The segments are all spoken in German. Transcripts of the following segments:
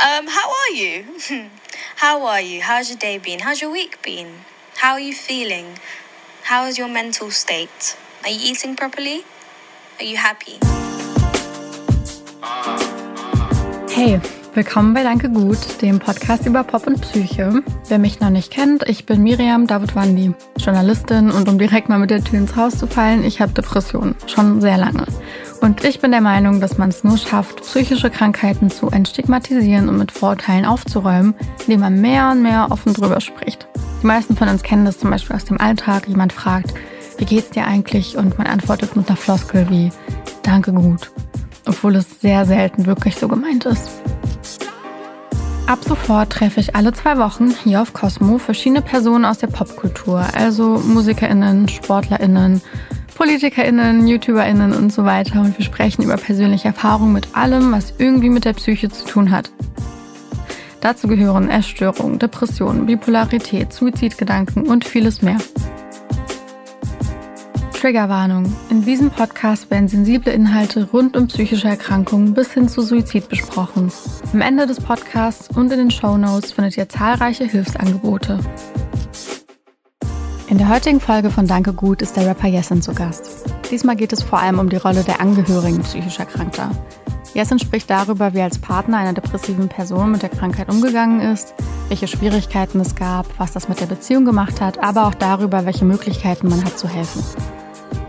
Um, how are you? how are you? How's your day been? How's your week been? How are you feeling? How is your mental state? Are you eating properly? Are you happy? Hey, willkommen bei Danke Gut, dem Podcast über Pop und Psyche. Wer mich noch nicht kennt, ich bin Miriam David-Wandi, Journalistin und um direkt mal mit der Tür ins Haus zu fallen, ich habe Depressionen, schon sehr lange. Und ich bin der Meinung, dass man es nur schafft, psychische Krankheiten zu entstigmatisieren und mit Vorurteilen aufzuräumen, indem man mehr und mehr offen drüber spricht. Die meisten von uns kennen das zum Beispiel aus dem Alltag. Jemand fragt, wie geht's dir eigentlich? Und man antwortet mit einer Floskel wie, danke gut. Obwohl es sehr selten wirklich so gemeint ist. Ab sofort treffe ich alle zwei Wochen hier auf Cosmo verschiedene Personen aus der Popkultur, also MusikerInnen, SportlerInnen, PolitikerInnen, YouTuberInnen und so weiter und wir sprechen über persönliche Erfahrungen mit allem, was irgendwie mit der Psyche zu tun hat. Dazu gehören Essstörungen, Depressionen, Bipolarität, Suizidgedanken und vieles mehr. Triggerwarnung. In diesem Podcast werden sensible Inhalte rund um psychische Erkrankungen bis hin zu Suizid besprochen. Am Ende des Podcasts und in den Show Notes findet ihr zahlreiche Hilfsangebote. In der heutigen Folge von Danke Gut ist der Rapper Jessin zu Gast. Diesmal geht es vor allem um die Rolle der Angehörigen psychischer Kranker. Jessin spricht darüber, wie er als Partner einer depressiven Person mit der Krankheit umgegangen ist, welche Schwierigkeiten es gab, was das mit der Beziehung gemacht hat, aber auch darüber, welche Möglichkeiten man hat zu helfen.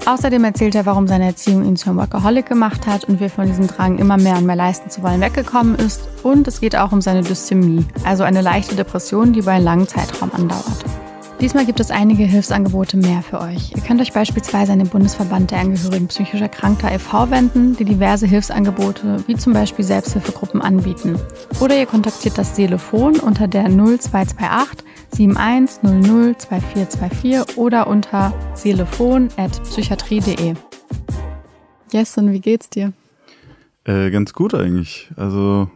Außerdem erzählt er, warum seine Erziehung ihn zum Workaholic gemacht hat und wie er von diesem Drang, immer mehr und mehr leisten zu wollen, weggekommen ist. Und es geht auch um seine Dysthymie, also eine leichte Depression, die über einen langen Zeitraum andauert. Diesmal gibt es einige Hilfsangebote mehr für euch. Ihr könnt euch beispielsweise an den Bundesverband der Angehörigen psychischer Erkrankter e.V. wenden, die diverse Hilfsangebote wie zum Beispiel Selbsthilfegruppen anbieten. Oder ihr kontaktiert das Telefon unter der 0228 7100 2424 oder unter telefon.psychiatrie.de. Jesson, wie geht's dir? Äh, ganz gut eigentlich. Also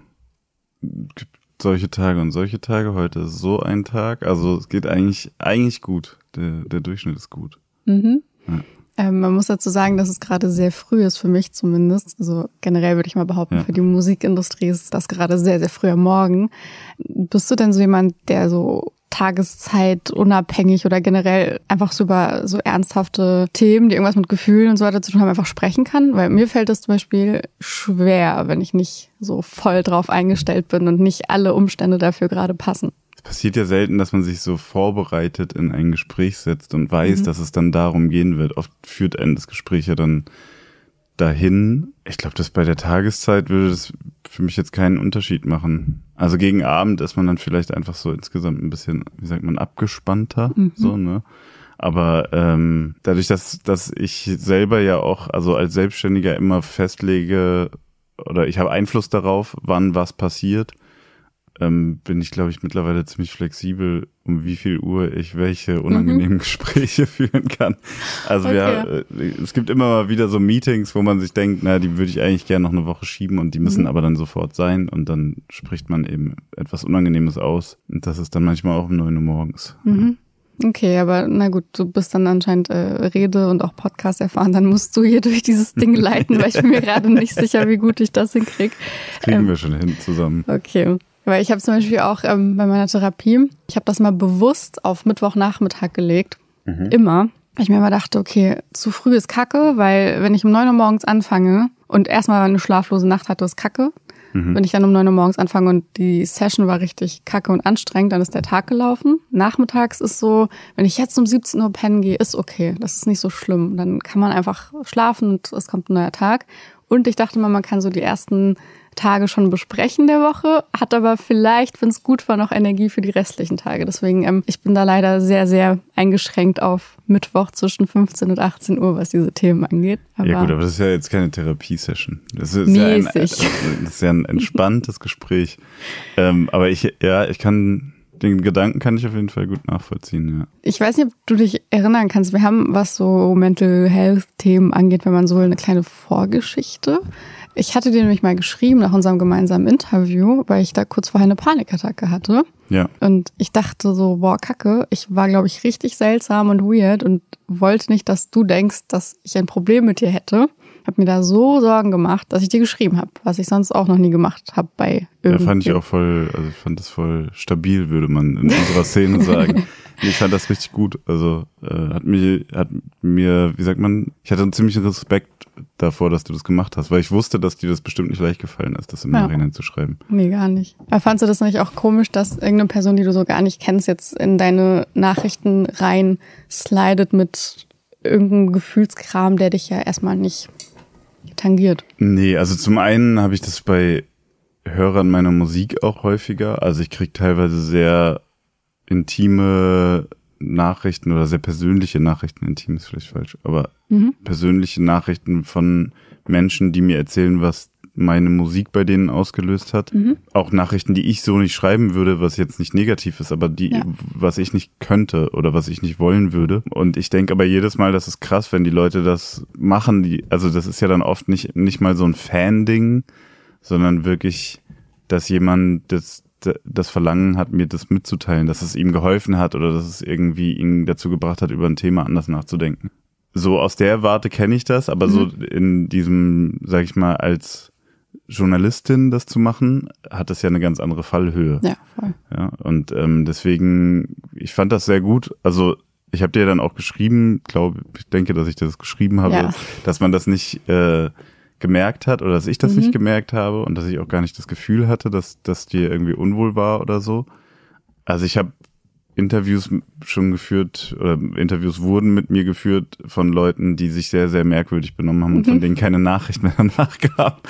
solche Tage und solche Tage. Heute ist so ein Tag. Also es geht eigentlich, eigentlich gut. Der, der Durchschnitt ist gut. Mhm. Ja. Ähm, man muss dazu sagen, dass es gerade sehr früh ist, für mich zumindest. Also generell würde ich mal behaupten, ja. für die Musikindustrie ist das gerade sehr, sehr früh am Morgen. Bist du denn so jemand, der so Tageszeit unabhängig oder generell einfach so über so ernsthafte Themen, die irgendwas mit Gefühlen und so weiter zu tun haben, einfach sprechen kann. Weil mir fällt das zum Beispiel schwer, wenn ich nicht so voll drauf eingestellt bin und nicht alle Umstände dafür gerade passen. Es passiert ja selten, dass man sich so vorbereitet in ein Gespräch setzt und weiß, mhm. dass es dann darum gehen wird. Oft führt ein das Gespräch ja dann dahin ich glaube, das bei der Tageszeit würde das für mich jetzt keinen Unterschied machen. Also gegen Abend ist man dann vielleicht einfach so insgesamt ein bisschen, wie sagt man, abgespannter, mhm. so, ne? Aber ähm, dadurch, dass, dass ich selber ja auch, also als Selbstständiger immer festlege oder ich habe Einfluss darauf, wann was passiert, ähm, bin ich, glaube ich, mittlerweile ziemlich flexibel, um wie viel Uhr ich welche unangenehmen mhm. Gespräche führen kann. Also okay. wir, äh, es gibt immer mal wieder so Meetings, wo man sich denkt, na, die würde ich eigentlich gerne noch eine Woche schieben und die müssen mhm. aber dann sofort sein und dann spricht man eben etwas Unangenehmes aus und das ist dann manchmal auch um 9 Uhr morgens. Mhm. Okay, aber na gut, du bist dann anscheinend äh, Rede und auch Podcast erfahren, dann musst du hier durch dieses Ding leiten, weil ich bin mir gerade nicht sicher, wie gut ich das hinkriege. Kriegen ähm, wir schon hin zusammen. Okay. Weil ich habe zum Beispiel auch ähm, bei meiner Therapie, ich habe das mal bewusst auf Mittwochnachmittag gelegt. Mhm. Immer. Weil ich mir immer dachte, okay, zu früh ist Kacke, weil wenn ich um neun Uhr morgens anfange und erstmal eine schlaflose Nacht hatte, ist Kacke. Mhm. Wenn ich dann um neun Uhr morgens anfange und die Session war richtig kacke und anstrengend, dann ist der Tag gelaufen. Nachmittags ist so, wenn ich jetzt um 17 Uhr pennen gehe, ist okay. Das ist nicht so schlimm. Dann kann man einfach schlafen und es kommt ein neuer Tag. Und ich dachte mal, man kann so die ersten Tage schon besprechen der Woche, hat aber vielleicht, wenn es gut war, noch Energie für die restlichen Tage. Deswegen, ähm, ich bin da leider sehr, sehr eingeschränkt auf Mittwoch zwischen 15 und 18 Uhr, was diese Themen angeht. Aber ja gut, aber das ist ja jetzt keine Therapiesession. Das ja das ist ja ein entspanntes Gespräch. Ähm, aber ich, ja, ich kann den Gedanken kann ich auf jeden Fall gut nachvollziehen, ja. Ich weiß nicht, ob du dich erinnern kannst. Wir haben, was so Mental Health Themen angeht, wenn man so will, eine kleine Vorgeschichte. Ich hatte dir nämlich mal geschrieben nach unserem gemeinsamen Interview, weil ich da kurz vorher eine Panikattacke hatte. Ja. Und ich dachte so, boah, Kacke, ich war, glaube ich, richtig seltsam und weird und wollte nicht, dass du denkst, dass ich ein Problem mit dir hätte. Hab mir da so Sorgen gemacht, dass ich dir geschrieben habe, was ich sonst auch noch nie gemacht habe bei irgendwie. Ja, fand ich auch voll, also ich fand das voll stabil, würde man in unserer Szene sagen. ich fand das richtig gut. Also äh, hat mich, hat mir, wie sagt man, ich hatte einen ziemlichen Respekt davor, dass du das gemacht hast, weil ich wusste, dass dir das bestimmt nicht leicht gefallen ist, das im ja. Nachhinein zu schreiben. Nee, gar nicht. Aber fandst du das nicht auch komisch, dass irgendeine Person, die du so gar nicht kennst, jetzt in deine Nachrichten rein slidet mit irgendeinem Gefühlskram, der dich ja erstmal nicht tangiert? Nee, also zum einen habe ich das bei Hörern meiner Musik auch häufiger. Also ich kriege teilweise sehr intime Nachrichten oder sehr persönliche Nachrichten, intim ist vielleicht falsch, aber mhm. persönliche Nachrichten von Menschen, die mir erzählen, was meine Musik bei denen ausgelöst hat. Mhm. Auch Nachrichten, die ich so nicht schreiben würde, was jetzt nicht negativ ist, aber die, ja. was ich nicht könnte oder was ich nicht wollen würde. Und ich denke aber jedes Mal, das ist krass, wenn die Leute das machen. Die, also das ist ja dann oft nicht, nicht mal so ein Fan-Ding, sondern wirklich, dass jemand das das Verlangen hat, mir das mitzuteilen, dass es ihm geholfen hat oder dass es irgendwie ihn dazu gebracht hat, über ein Thema anders nachzudenken. So aus der Warte kenne ich das, aber mhm. so in diesem, sag ich mal, als Journalistin das zu machen, hat das ja eine ganz andere Fallhöhe. Ja, voll. Ja, und ähm, deswegen, ich fand das sehr gut. Also ich habe dir dann auch geschrieben, glaube ich, denke, dass ich das geschrieben habe, ja. dass man das nicht äh, gemerkt hat oder dass ich das mhm. nicht gemerkt habe und dass ich auch gar nicht das Gefühl hatte, dass dass dir irgendwie unwohl war oder so. Also ich habe Interviews schon geführt oder Interviews wurden mit mir geführt von Leuten, die sich sehr, sehr merkwürdig benommen haben und von mhm. denen keine Nachricht mehr danach gab.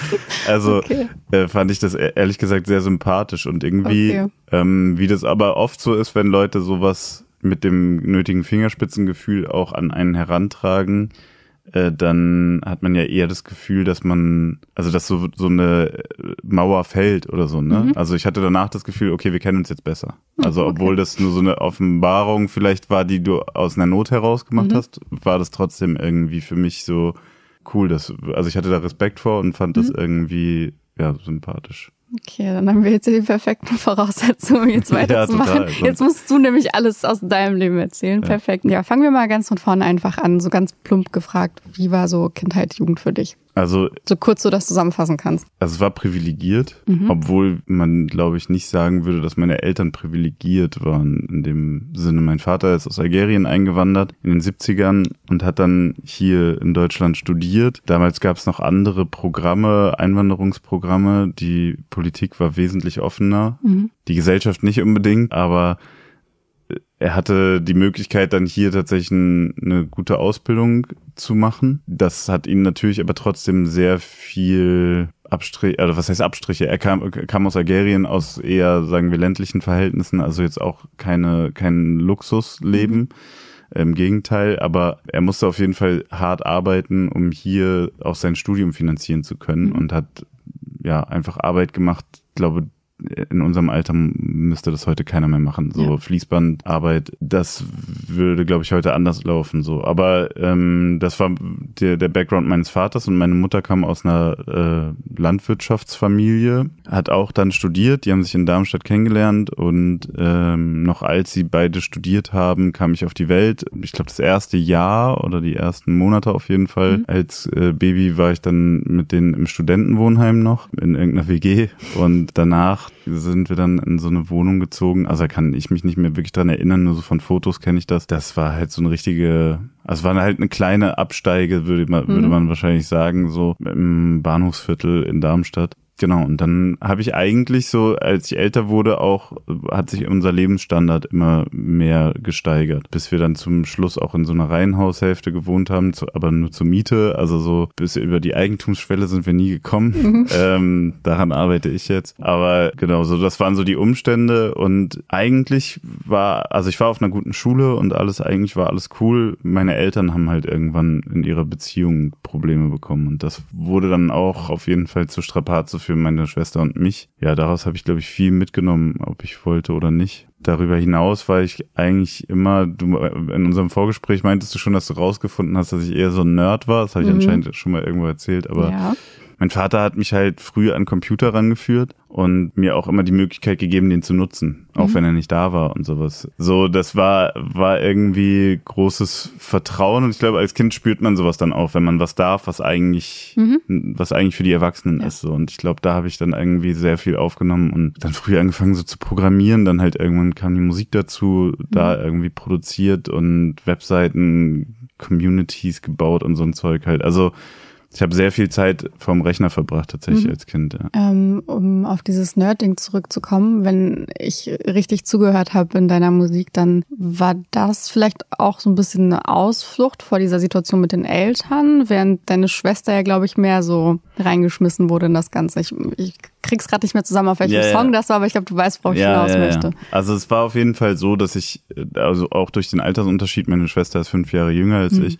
Also okay. äh, fand ich das e-, ehrlich gesagt sehr sympathisch und irgendwie, okay. ähm, wie das aber oft so ist, wenn Leute sowas mit dem nötigen Fingerspitzengefühl auch an einen herantragen, äh, dann hat man ja eher das Gefühl, dass man, also dass so, so eine äh, Mauer fällt oder so, ne? Mhm. Also ich hatte danach das Gefühl, okay, wir kennen uns jetzt besser. Also okay. obwohl das nur so eine Offenbarung vielleicht war, die du aus einer Not heraus gemacht mhm. hast, war das trotzdem irgendwie für mich so cool. Dass, also ich hatte da Respekt vor und fand mhm. das irgendwie ja, sympathisch. Okay, dann haben wir jetzt die perfekten Voraussetzungen, um jetzt weiterzumachen. Ja, jetzt musst du nämlich alles aus deinem Leben erzählen. Ja. Perfekt. Ja, fangen wir mal ganz von vorne einfach an. So ganz plump gefragt, wie war so Kindheit, Jugend für dich? Also so kurz so das zusammenfassen kannst. Also es war privilegiert, mhm. obwohl man glaube ich nicht sagen würde, dass meine Eltern privilegiert waren in dem Sinne. Mein Vater ist aus Algerien eingewandert in den 70ern und hat dann hier in Deutschland studiert. Damals gab es noch andere Programme, Einwanderungsprogramme, die Politik war wesentlich offener, mhm. die Gesellschaft nicht unbedingt, aber er hatte die Möglichkeit, dann hier tatsächlich eine gute Ausbildung zu machen. Das hat ihn natürlich aber trotzdem sehr viel Abstrich, also was heißt Abstriche? Er kam, kam aus Algerien, aus eher, sagen wir, ländlichen Verhältnissen, also jetzt auch keine, kein Luxusleben. Mhm. Im Gegenteil, aber er musste auf jeden Fall hart arbeiten, um hier auch sein Studium finanzieren zu können mhm. und hat ja einfach Arbeit gemacht, glaube in unserem Alter müsste das heute keiner mehr machen. So ja. Fließbandarbeit, das würde, glaube ich, heute anders laufen. So, aber ähm, das war der, der Background meines Vaters und meine Mutter kam aus einer äh, Landwirtschaftsfamilie, hat auch dann studiert. Die haben sich in Darmstadt kennengelernt und ähm, noch als sie beide studiert haben, kam ich auf die Welt. Ich glaube, das erste Jahr oder die ersten Monate auf jeden Fall. Mhm. Als äh, Baby war ich dann mit denen im Studentenwohnheim noch in irgendeiner WG und danach sind wir dann in so eine Wohnung gezogen. Also da kann ich mich nicht mehr wirklich dran erinnern, nur so von Fotos kenne ich das. Das war halt so eine richtige, also war halt eine kleine Absteige, würde man, mhm. würde man wahrscheinlich sagen, so im Bahnhofsviertel in Darmstadt. Genau, und dann habe ich eigentlich so, als ich älter wurde, auch hat sich unser Lebensstandard immer mehr gesteigert, bis wir dann zum Schluss auch in so einer Reihenhaushälfte gewohnt haben, zu, aber nur zur Miete. Also so bis über die Eigentumsschwelle sind wir nie gekommen. Mhm. Ähm, daran arbeite ich jetzt. Aber genau, so das waren so die Umstände und eigentlich war, also ich war auf einer guten Schule und alles, eigentlich war alles cool. Meine Eltern haben halt irgendwann in ihrer Beziehung Probleme bekommen und das wurde dann auch auf jeden Fall zu Strapazen für für meine Schwester und mich. Ja, daraus habe ich, glaube ich, viel mitgenommen, ob ich wollte oder nicht. Darüber hinaus war ich eigentlich immer, du, äh, in unserem Vorgespräch meintest du schon, dass du rausgefunden hast, dass ich eher so ein Nerd war. Das habe ich mhm. anscheinend schon mal irgendwo erzählt, aber ja. Mein Vater hat mich halt früh an Computer rangeführt und mir auch immer die Möglichkeit gegeben, den zu nutzen, auch mhm. wenn er nicht da war und sowas. So, das war, war irgendwie großes Vertrauen und ich glaube, als Kind spürt man sowas dann auch, wenn man was darf, was eigentlich, mhm. was eigentlich für die Erwachsenen ja. ist. So. Und ich glaube, da habe ich dann irgendwie sehr viel aufgenommen und dann früh angefangen so zu programmieren, dann halt irgendwann kam die Musik dazu, mhm. da irgendwie produziert und Webseiten, Communities gebaut und so ein Zeug halt. Also, ich habe sehr viel Zeit vom Rechner verbracht, tatsächlich mhm. als Kind. Ja. Ähm, um auf dieses Nerding zurückzukommen, wenn ich richtig zugehört habe in deiner Musik, dann war das vielleicht auch so ein bisschen eine Ausflucht vor dieser Situation mit den Eltern, während deine Schwester ja, glaube ich, mehr so reingeschmissen wurde in das Ganze. Ich, ich krieg's gerade nicht mehr zusammen, auf welchem ja, Song ja. das war, aber ich glaube, du weißt, worauf ich hinaus möchte. Also es war auf jeden Fall so, dass ich, also auch durch den Altersunterschied, meine Schwester ist fünf Jahre jünger als mhm. ich,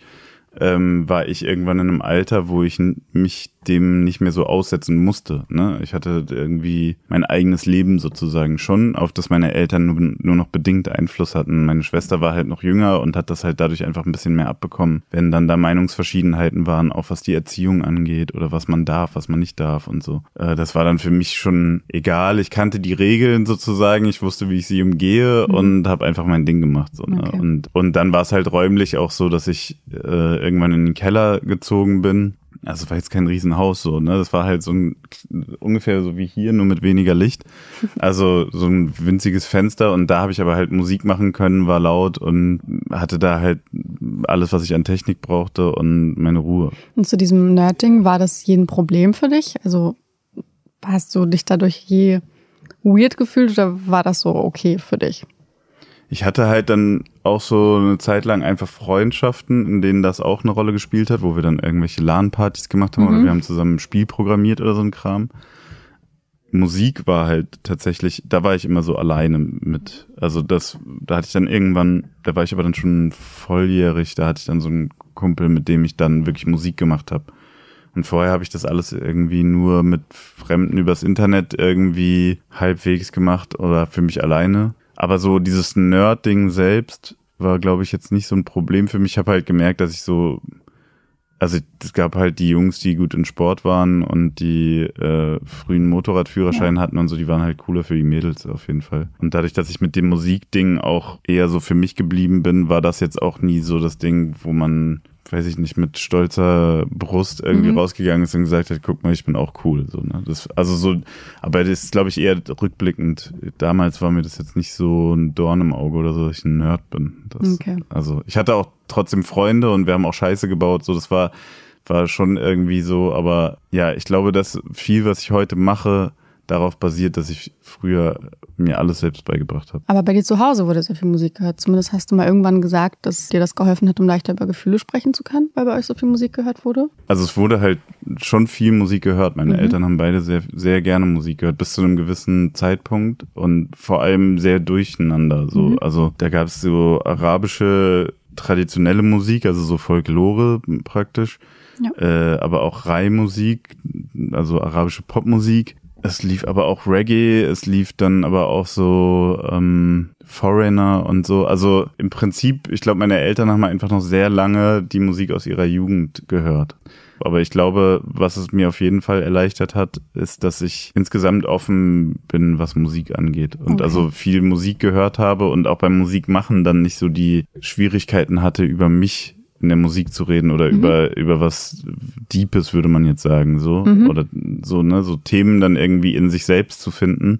ähm, war ich irgendwann in einem Alter, wo ich mich dem nicht mehr so aussetzen musste. Ne? Ich hatte irgendwie mein eigenes Leben sozusagen schon, auf das meine Eltern nur, nur noch bedingt Einfluss hatten. Meine Schwester war halt noch jünger und hat das halt dadurch einfach ein bisschen mehr abbekommen, wenn dann da Meinungsverschiedenheiten waren, auch was die Erziehung angeht oder was man darf, was man nicht darf und so. Äh, das war dann für mich schon egal. Ich kannte die Regeln sozusagen, ich wusste, wie ich sie umgehe mhm. und habe einfach mein Ding gemacht. So, ne? okay. und, und dann war es halt räumlich auch so, dass ich äh, irgendwann in den Keller gezogen bin also war jetzt kein Riesenhaus so, ne? Das war halt so ein, ungefähr so wie hier, nur mit weniger Licht. Also so ein winziges Fenster und da habe ich aber halt Musik machen können, war laut und hatte da halt alles, was ich an Technik brauchte und meine Ruhe. Und zu diesem Nerding, war das jeden Problem für dich? Also hast du dich dadurch je weird gefühlt oder war das so okay für dich? ich hatte halt dann auch so eine Zeit lang einfach Freundschaften, in denen das auch eine Rolle gespielt hat, wo wir dann irgendwelche LAN-Partys gemacht haben mhm. oder wir haben zusammen ein Spiel programmiert oder so ein Kram. Musik war halt tatsächlich, da war ich immer so alleine mit. Also das, da hatte ich dann irgendwann, da war ich aber dann schon volljährig, da hatte ich dann so einen Kumpel, mit dem ich dann wirklich Musik gemacht habe. Und vorher habe ich das alles irgendwie nur mit Fremden übers Internet irgendwie halbwegs gemacht oder für mich alleine. Aber so dieses Nerd-Ding selbst war, glaube ich, jetzt nicht so ein Problem für mich. Ich habe halt gemerkt, dass ich so, also es gab halt die Jungs, die gut in Sport waren und die äh, frühen Motorradführerschein ja. hatten und so, die waren halt cooler für die Mädels auf jeden Fall. Und dadurch, dass ich mit dem Musikding auch eher so für mich geblieben bin, war das jetzt auch nie so das Ding, wo man weiß ich nicht, mit stolzer Brust irgendwie mhm. rausgegangen ist und gesagt hat, guck mal, ich bin auch cool. So, ne? das, also so, aber das ist, glaube ich, eher rückblickend. Damals war mir das jetzt nicht so ein Dorn im Auge oder so, dass ich ein Nerd bin. Das, okay. Also ich hatte auch trotzdem Freunde und wir haben auch Scheiße gebaut. So, das war, war schon irgendwie so, aber ja, ich glaube, dass viel, was ich heute mache, darauf basiert, dass ich früher mir alles selbst beigebracht habe. Aber bei dir zu Hause wurde sehr viel Musik gehört. Zumindest hast du mal irgendwann gesagt, dass dir das geholfen hat, um leichter über Gefühle sprechen zu können, weil bei euch so viel Musik gehört wurde. Also es wurde halt schon viel Musik gehört. Meine mhm. Eltern haben beide sehr, sehr gerne Musik gehört, bis zu einem gewissen Zeitpunkt und vor allem sehr durcheinander. So. Mhm. Also da gab es so arabische traditionelle Musik, also so Folklore praktisch. Ja. Äh, aber auch Reihmusik, also arabische Popmusik, es lief aber auch Reggae, es lief dann aber auch so ähm, Foreigner und so. Also im Prinzip, ich glaube, meine Eltern haben einfach noch sehr lange die Musik aus ihrer Jugend gehört. Aber ich glaube, was es mir auf jeden Fall erleichtert hat, ist, dass ich insgesamt offen bin, was Musik angeht. Und okay. also viel Musik gehört habe und auch beim Musikmachen dann nicht so die Schwierigkeiten hatte, über mich in der Musik zu reden oder mhm. über, über was Deepes, würde man jetzt sagen, so. Mhm. Oder so, ne, so Themen dann irgendwie in sich selbst zu finden,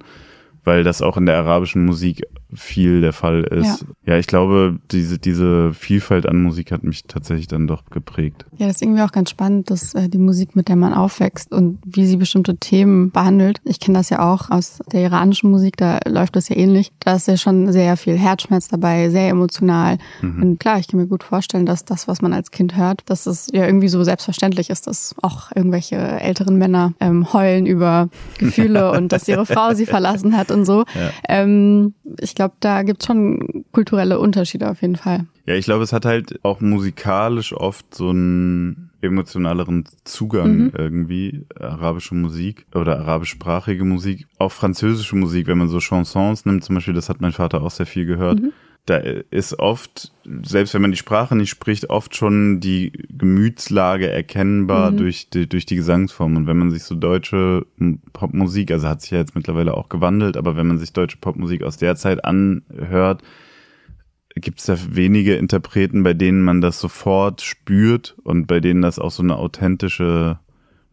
weil das auch in der arabischen Musik viel der Fall ist. Ja, ja ich glaube, diese, diese Vielfalt an Musik hat mich tatsächlich dann doch geprägt. Ja, das ist irgendwie auch ganz spannend, dass äh, die Musik, mit der man aufwächst und wie sie bestimmte Themen behandelt. Ich kenne das ja auch aus der iranischen Musik, da läuft das ja ähnlich. Da ist ja schon sehr viel Herzschmerz dabei, sehr emotional. Mhm. Und klar, ich kann mir gut vorstellen, dass das, was man als Kind hört, dass es ja irgendwie so selbstverständlich ist, dass auch irgendwelche älteren Männer ähm, heulen über Gefühle und dass ihre Frau sie verlassen hat und so. Ja. Ähm, ich glaube, glaube, da gibt's schon kulturelle Unterschiede auf jeden Fall. Ja, ich glaube, es hat halt auch musikalisch oft so einen emotionaleren Zugang mhm. irgendwie, arabische Musik oder arabischsprachige Musik, auch französische Musik, wenn man so Chansons nimmt zum Beispiel, das hat mein Vater auch sehr viel gehört. Mhm da ist oft, selbst wenn man die Sprache nicht spricht, oft schon die Gemütslage erkennbar mhm. durch, die, durch die Gesangsform. Und wenn man sich so deutsche Popmusik, also hat sich ja jetzt mittlerweile auch gewandelt, aber wenn man sich deutsche Popmusik aus der Zeit anhört, gibt es da wenige Interpreten, bei denen man das sofort spürt und bei denen das auch so eine authentische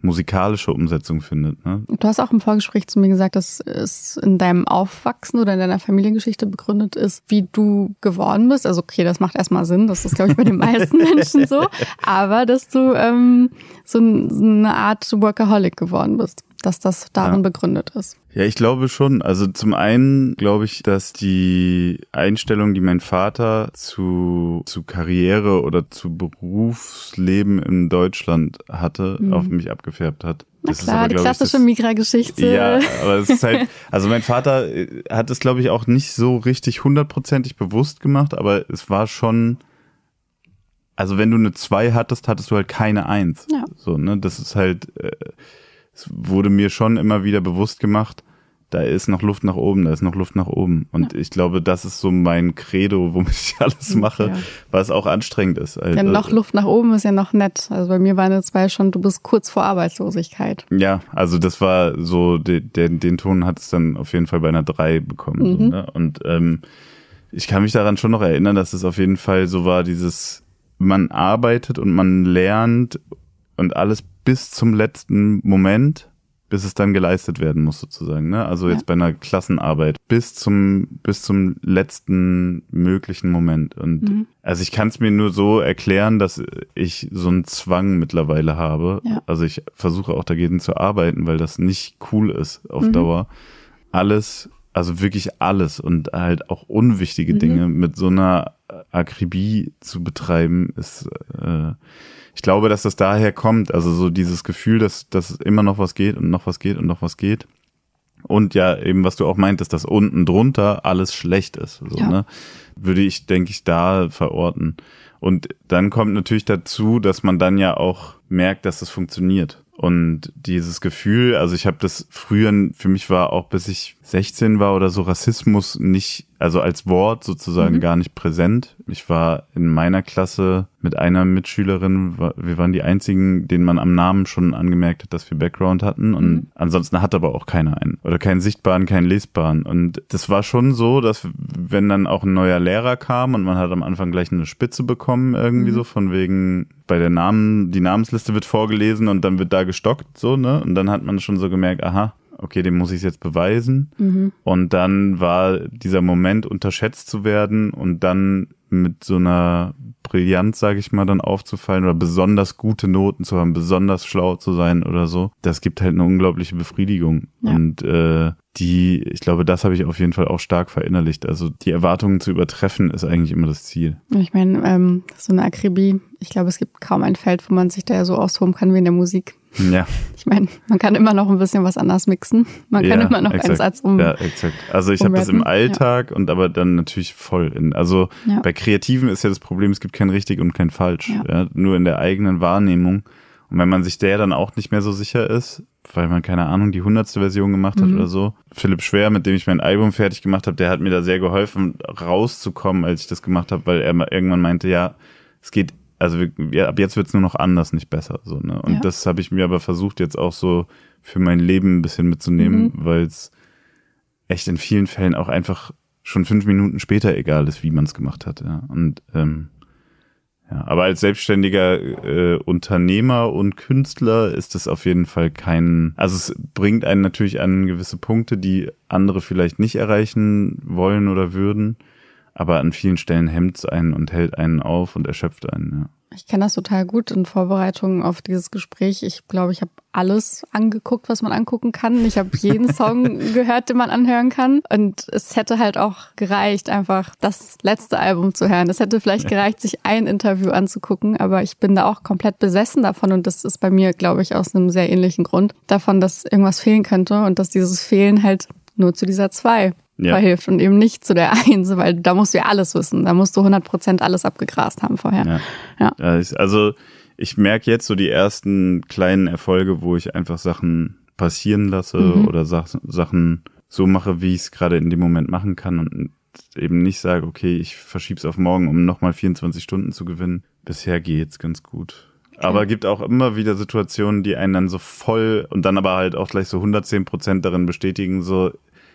musikalische Umsetzung findet. Ne? Du hast auch im Vorgespräch zu mir gesagt, dass es in deinem Aufwachsen oder in deiner Familiengeschichte begründet ist, wie du geworden bist. Also okay, das macht erstmal Sinn, das ist, glaube ich, bei den meisten Menschen so, aber dass du ähm, so, so eine Art Workaholic geworden bist dass das darin ja. begründet ist. Ja, ich glaube schon. Also zum einen glaube ich, dass die Einstellung, die mein Vater zu, zu Karriere oder zu Berufsleben in Deutschland hatte, mhm. auf mich abgefärbt hat. Na das klar, aber, die klassische Migra-Geschichte. Ja, aber es ist halt, also mein Vater äh, hat es, glaube ich, auch nicht so richtig hundertprozentig bewusst gemacht, aber es war schon, also wenn du eine 2 hattest, hattest du halt keine 1. Ja. So, ne, das ist halt, äh, es wurde mir schon immer wieder bewusst gemacht, da ist noch Luft nach oben, da ist noch Luft nach oben. Und ja. ich glaube, das ist so mein Credo, womit ich alles mache, ja. was auch anstrengend ist. Also Denn also, noch Luft nach oben ist ja noch nett. Also bei mir waren es war ja schon, du bist kurz vor Arbeitslosigkeit. Ja, also das war so, den, den, den Ton hat es dann auf jeden Fall bei einer Drei bekommen. Mhm. So, ne? Und ähm, ich kann mich daran schon noch erinnern, dass es auf jeden Fall so war, dieses, man arbeitet und man lernt und alles bis zum letzten Moment, bis es dann geleistet werden muss sozusagen. Ne? Also jetzt ja. bei einer Klassenarbeit bis zum bis zum letzten möglichen Moment. Und mhm. also ich kann es mir nur so erklären, dass ich so einen Zwang mittlerweile habe. Ja. Also ich versuche auch dagegen zu arbeiten, weil das nicht cool ist auf mhm. Dauer. Alles, also wirklich alles und halt auch unwichtige mhm. Dinge mit so einer Akribie zu betreiben, ist äh, ich glaube, dass das daher kommt. Also so dieses Gefühl, dass, dass immer noch was geht und noch was geht und noch was geht. Und ja, eben was du auch meintest, dass unten drunter alles schlecht ist. So, ja. ne? Würde ich, denke ich, da verorten. Und dann kommt natürlich dazu, dass man dann ja auch merkt, dass das funktioniert. Und dieses Gefühl, also ich habe das früher, für mich war auch bis ich 16 war oder so, Rassismus nicht also als Wort sozusagen mhm. gar nicht präsent. Ich war in meiner Klasse mit einer Mitschülerin, wir waren die einzigen, denen man am Namen schon angemerkt hat, dass wir Background hatten und mhm. ansonsten hat aber auch keiner einen oder keinen sichtbaren, keinen lesbaren und das war schon so, dass wenn dann auch ein neuer Lehrer kam und man hat am Anfang gleich eine Spitze bekommen irgendwie mhm. so von wegen bei der Namen, die Namensliste wird vorgelesen und dann wird da gestockt so, ne? Und dann hat man schon so gemerkt, aha, okay, dem muss ich es jetzt beweisen. Mhm. Und dann war dieser Moment, unterschätzt zu werden und dann mit so einer Brillanz, sage ich mal, dann aufzufallen oder besonders gute Noten zu haben, besonders schlau zu sein oder so, das gibt halt eine unglaubliche Befriedigung. Ja. Und äh, die, ich glaube, das habe ich auf jeden Fall auch stark verinnerlicht. Also die Erwartungen zu übertreffen, ist eigentlich immer das Ziel. Ich meine, ähm, so eine Akribie, ich glaube, es gibt kaum ein Feld, wo man sich da ja so austoben kann wie in der Musik. Ja. Ich meine, man kann immer noch ein bisschen was anders mixen. Man kann ja, immer noch exakt. einen Satz um. Ja, exakt. Also ich habe das im Alltag ja. und aber dann natürlich voll in. Also ja. bei Kreativen ist ja das Problem, es gibt kein richtig und kein falsch. Ja. nur in der eigenen Wahrnehmung. Und wenn man sich der dann auch nicht mehr so sicher ist, weil man keine Ahnung die hundertste Version gemacht mhm. hat oder so. Philipp Schwer, mit dem ich mein Album fertig gemacht habe, der hat mir da sehr geholfen, rauszukommen, als ich das gemacht habe, weil er irgendwann meinte, ja, es geht also wir, ab jetzt wird's nur noch anders, nicht besser. So, ne? Und ja. das habe ich mir aber versucht, jetzt auch so für mein Leben ein bisschen mitzunehmen, mhm. weil es echt in vielen Fällen auch einfach schon fünf Minuten später egal ist, wie man es gemacht hat. Ja. Und ähm, ja, aber als selbstständiger äh, Unternehmer und Künstler ist es auf jeden Fall kein, also es bringt einen natürlich an gewisse Punkte, die andere vielleicht nicht erreichen wollen oder würden aber an vielen Stellen hemmt es einen und hält einen auf und erschöpft einen. Ja. Ich kenne das total gut in Vorbereitung auf dieses Gespräch. Ich glaube, ich habe alles angeguckt, was man angucken kann. Ich habe jeden Song gehört, den man anhören kann. Und es hätte halt auch gereicht, einfach das letzte Album zu hören. Es hätte vielleicht gereicht, sich ein Interview anzugucken, aber ich bin da auch komplett besessen davon. Und das ist bei mir, glaube ich, aus einem sehr ähnlichen Grund davon, dass irgendwas fehlen könnte und dass dieses Fehlen halt nur zu dieser zwei ja. verhilft und eben nicht zu der Eins, weil da musst du ja alles wissen. Da musst du 100% alles abgegrast haben vorher. Ja. ja. Also ich merke jetzt so die ersten kleinen Erfolge, wo ich einfach Sachen passieren lasse mhm. oder Sa Sachen so mache, wie ich es gerade in dem Moment machen kann und eben nicht sage, okay, ich verschieb's auf morgen, um nochmal 24 Stunden zu gewinnen. Bisher geht's ganz gut. Aber gibt auch immer wieder Situationen, die einen dann so voll und dann aber halt auch gleich so 110 Prozent darin bestätigen, so,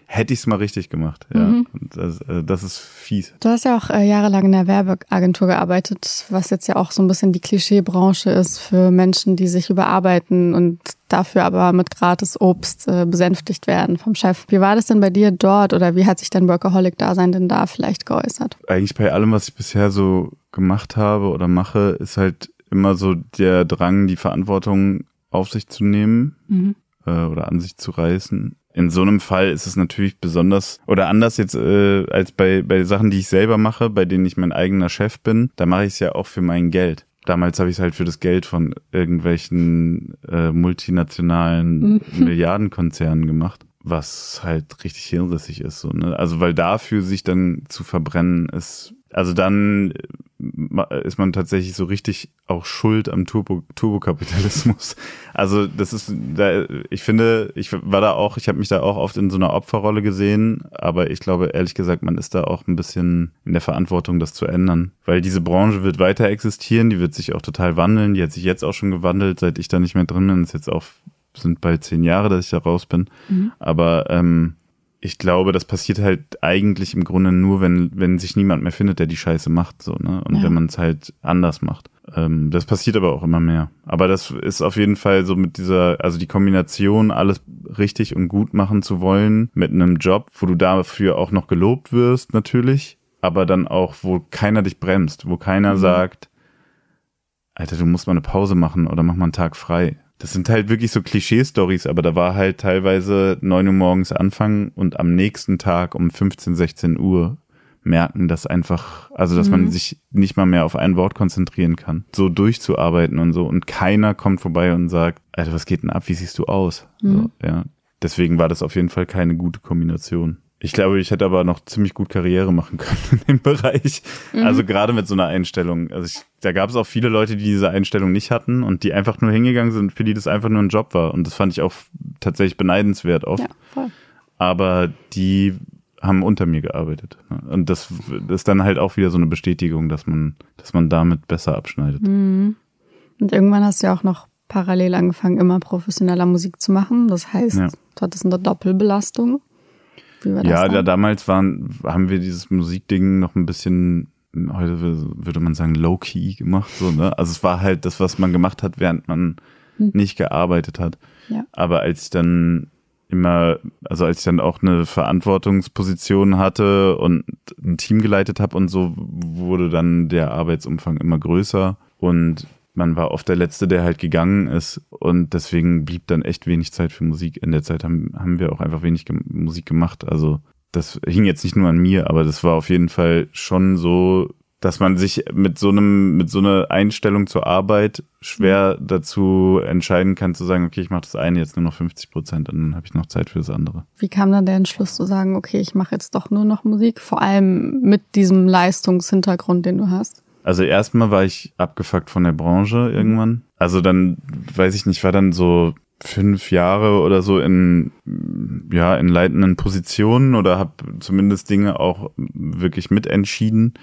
hätte ich es mal richtig gemacht. Ja. Mhm. Das, äh, das, ist fies. Du hast ja auch äh, jahrelang in der Werbeagentur gearbeitet, was jetzt ja auch so ein bisschen die Klischeebranche ist für Menschen, die sich überarbeiten und dafür aber mit gratis Obst äh, besänftigt werden vom Chef. Wie war das denn bei dir dort oder wie hat sich dein Workaholic-Dasein denn da vielleicht geäußert? Eigentlich bei allem, was ich bisher so gemacht habe oder mache, ist halt immer so der Drang, die Verantwortung auf sich zu nehmen mhm. äh, oder an sich zu reißen in so einem Fall ist es natürlich besonders oder anders jetzt äh, als bei, bei Sachen, die ich selber mache, bei denen ich mein eigener Chef bin. Da mache ich es ja auch für mein Geld. Damals habe ich es halt für das Geld von irgendwelchen äh, multinationalen mhm. Milliardenkonzernen gemacht was halt richtig hirnrissig ist. So, ne? Also weil dafür sich dann zu verbrennen ist, also dann ist man tatsächlich so richtig auch schuld am Turbo, Turbokapitalismus. Also das ist, da, ich finde, ich war da auch, ich habe mich da auch oft in so einer Opferrolle gesehen, aber ich glaube ehrlich gesagt, man ist da auch ein bisschen in der Verantwortung, das zu ändern, weil diese Branche wird weiter existieren, die wird sich auch total wandeln, die hat sich jetzt auch schon gewandelt, seit ich da nicht mehr drin bin, ist jetzt auch sind bald zehn Jahre, dass ich da raus bin, mhm. aber ähm, ich glaube, das passiert halt eigentlich im Grunde nur, wenn, wenn sich niemand mehr findet, der die Scheiße macht, so, ne? Und ja. wenn man es halt anders macht. Ähm, das passiert aber auch immer mehr. Aber das ist auf jeden Fall so mit dieser, also die Kombination, alles richtig und gut machen zu wollen, mit einem Job, wo du dafür auch noch gelobt wirst, natürlich, aber dann auch, wo keiner dich bremst, wo keiner mhm. sagt, Alter, du musst mal eine Pause machen oder mach mal einen Tag frei das sind halt wirklich so Klischee-Stories, aber da war halt teilweise neun Uhr morgens Anfang und am nächsten Tag um 15, 16 Uhr merken, dass einfach, also dass mhm. man sich nicht mal mehr auf ein Wort konzentrieren kann, so durchzuarbeiten und so. Und keiner kommt vorbei und sagt, Alter, was geht denn ab? Wie siehst du aus? Mhm. So, ja. Deswegen war das auf jeden Fall keine gute Kombination. Ich glaube, ich hätte aber noch ziemlich gut Karriere machen können in dem Bereich. Mhm. Also gerade mit so einer Einstellung. Also ich, da gab es auch viele Leute, die diese Einstellung nicht hatten und die einfach nur hingegangen sind, für die das einfach nur ein Job war. Und das fand ich auch tatsächlich beneidenswert oft. Ja, voll. Aber die haben unter mir gearbeitet. Ne? Und das, das ist dann halt auch wieder so eine Bestätigung, dass man, dass man damit besser abschneidet. Mhm. Und irgendwann hast du ja auch noch parallel angefangen, immer professioneller Musik zu machen. Das heißt, ja. du hattest eine Doppelbelastung. Wie war das ja, da damals waren, haben wir dieses Musikding noch ein bisschen, heute würde man sagen, low-key gemacht. So, ne? Also es war halt das, was man gemacht hat, während man hm. nicht gearbeitet hat. Ja. Aber als ich dann immer, also als ich dann auch eine Verantwortungsposition hatte und ein Team geleitet habe und so, wurde dann der Arbeitsumfang immer größer. Und man war oft der Letzte, der halt gegangen ist. Und deswegen blieb dann echt wenig Zeit für Musik. In der Zeit haben, haben wir auch einfach wenig ge Musik gemacht. Also das hing jetzt nicht nur an mir, aber das war auf jeden Fall schon so, dass man sich mit so einem, mit so einer Einstellung zur Arbeit schwer mhm. dazu entscheiden kann, zu sagen, okay, ich mache das eine jetzt nur noch 50 Prozent und dann habe ich noch Zeit für das andere. Wie kam dann der Entschluss zu sagen, okay, ich mache jetzt doch nur noch Musik, vor allem mit diesem Leistungshintergrund, den du hast? Also erstmal war ich abgefuckt von der Branche irgendwann. Also dann, weiß ich nicht, war dann so fünf Jahre oder so in ja in leitenden Positionen oder habe zumindest Dinge auch wirklich mitentschieden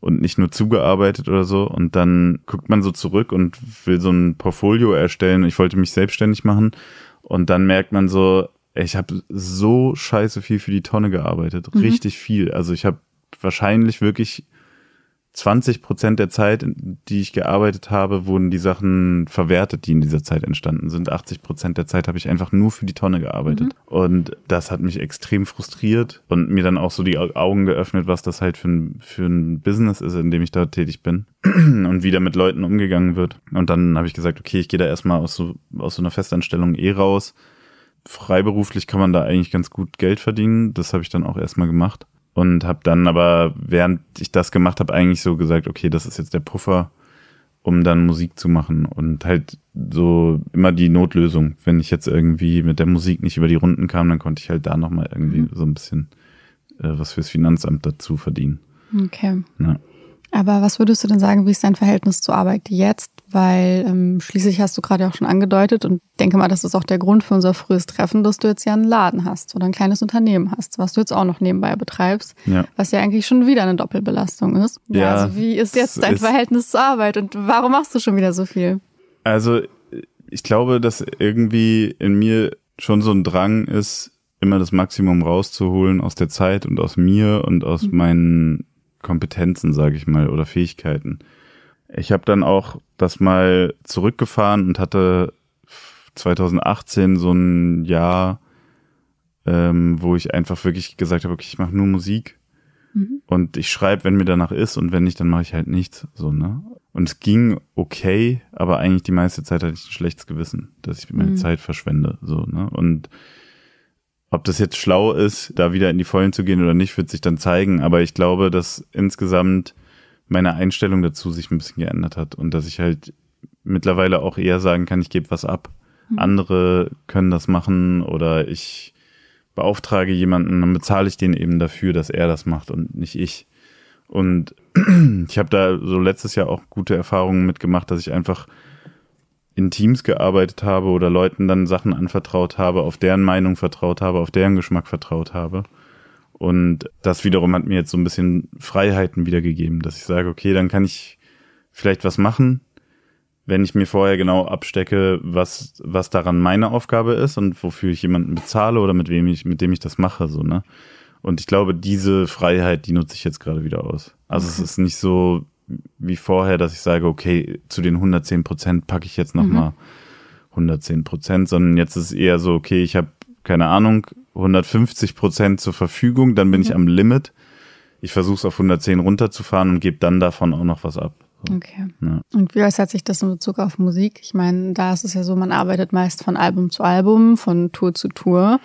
und nicht nur zugearbeitet oder so und dann guckt man so zurück und will so ein Portfolio erstellen ich wollte mich selbstständig machen und dann merkt man so ich habe so scheiße viel für die Tonne gearbeitet mhm. richtig viel also ich habe wahrscheinlich wirklich 20 Prozent der Zeit, die ich gearbeitet habe, wurden die Sachen verwertet, die in dieser Zeit entstanden sind. 80 Prozent der Zeit habe ich einfach nur für die Tonne gearbeitet. Mhm. Und das hat mich extrem frustriert und mir dann auch so die Augen geöffnet, was das halt für ein, für ein Business ist, in dem ich da tätig bin und wie da mit Leuten umgegangen wird. Und dann habe ich gesagt, okay, ich gehe da erstmal aus so, aus so einer Festanstellung eh raus. Freiberuflich kann man da eigentlich ganz gut Geld verdienen. Das habe ich dann auch erstmal gemacht und habe dann aber, während ich das gemacht habe, eigentlich so gesagt, okay, das ist jetzt der Puffer, um dann Musik zu machen und halt so immer die Notlösung. Wenn ich jetzt irgendwie mit der Musik nicht über die Runden kam, dann konnte ich halt da nochmal irgendwie mhm. so ein bisschen äh, was fürs Finanzamt dazu verdienen. Okay. Ja. Aber was würdest du denn sagen, wie ist dein Verhältnis zur Arbeit jetzt? Weil ähm, schließlich hast du gerade auch schon angedeutet und denke mal, das ist auch der Grund für unser frühes Treffen, dass du jetzt ja einen Laden hast oder ein kleines Unternehmen hast, was du jetzt auch noch nebenbei betreibst, ja. was ja eigentlich schon wieder eine Doppelbelastung ist. Ja, ja also wie ist jetzt dein ist Verhältnis zur Arbeit und warum machst du schon wieder so viel? Also ich glaube, dass irgendwie in mir schon so ein Drang ist, immer das Maximum rauszuholen aus der Zeit und aus mir und aus mhm. meinen Kompetenzen, sage ich mal, oder Fähigkeiten. Ich habe dann auch das mal zurückgefahren und hatte 2018 so ein Jahr, ähm, wo ich einfach wirklich gesagt habe, okay, ich mache nur Musik mhm. und ich schreibe, wenn mir danach ist und wenn nicht, dann mache ich halt nichts. So, ne? Und es ging okay, aber eigentlich die meiste Zeit hatte ich ein schlechtes Gewissen, dass ich meine mhm. Zeit verschwende. So, ne? Und ob das jetzt schlau ist, da wieder in die Vollen zu gehen oder nicht, wird sich dann zeigen. Aber ich glaube, dass insgesamt meine Einstellung dazu sich ein bisschen geändert hat und dass ich halt mittlerweile auch eher sagen kann, ich gebe was ab. Mhm. Andere können das machen oder ich beauftrage jemanden, dann bezahle ich den eben dafür, dass er das macht und nicht ich. Und ich habe da so letztes Jahr auch gute Erfahrungen mitgemacht, dass ich einfach in Teams gearbeitet habe oder Leuten dann Sachen anvertraut habe, auf deren Meinung vertraut habe, auf deren Geschmack vertraut habe. Und das wiederum hat mir jetzt so ein bisschen Freiheiten wiedergegeben, dass ich sage, okay, dann kann ich vielleicht was machen, wenn ich mir vorher genau abstecke, was, was daran meine Aufgabe ist und wofür ich jemanden bezahle oder mit wem ich, mit dem ich das mache, so, ne? Und ich glaube, diese Freiheit, die nutze ich jetzt gerade wieder aus. Also mhm. es ist nicht so, wie vorher, dass ich sage, okay, zu den 110 Prozent packe ich jetzt nochmal mhm. 110 Prozent, sondern jetzt ist eher so, okay, ich habe keine Ahnung, 150 Prozent zur Verfügung, dann bin mhm. ich am Limit. Ich versuche es auf 110 runterzufahren und gebe dann davon auch noch was ab. Okay. Ja. Und wie äußert sich das in Bezug auf Musik? Ich meine, da ist es ja so, man arbeitet meist von Album zu Album, von Tour zu Tour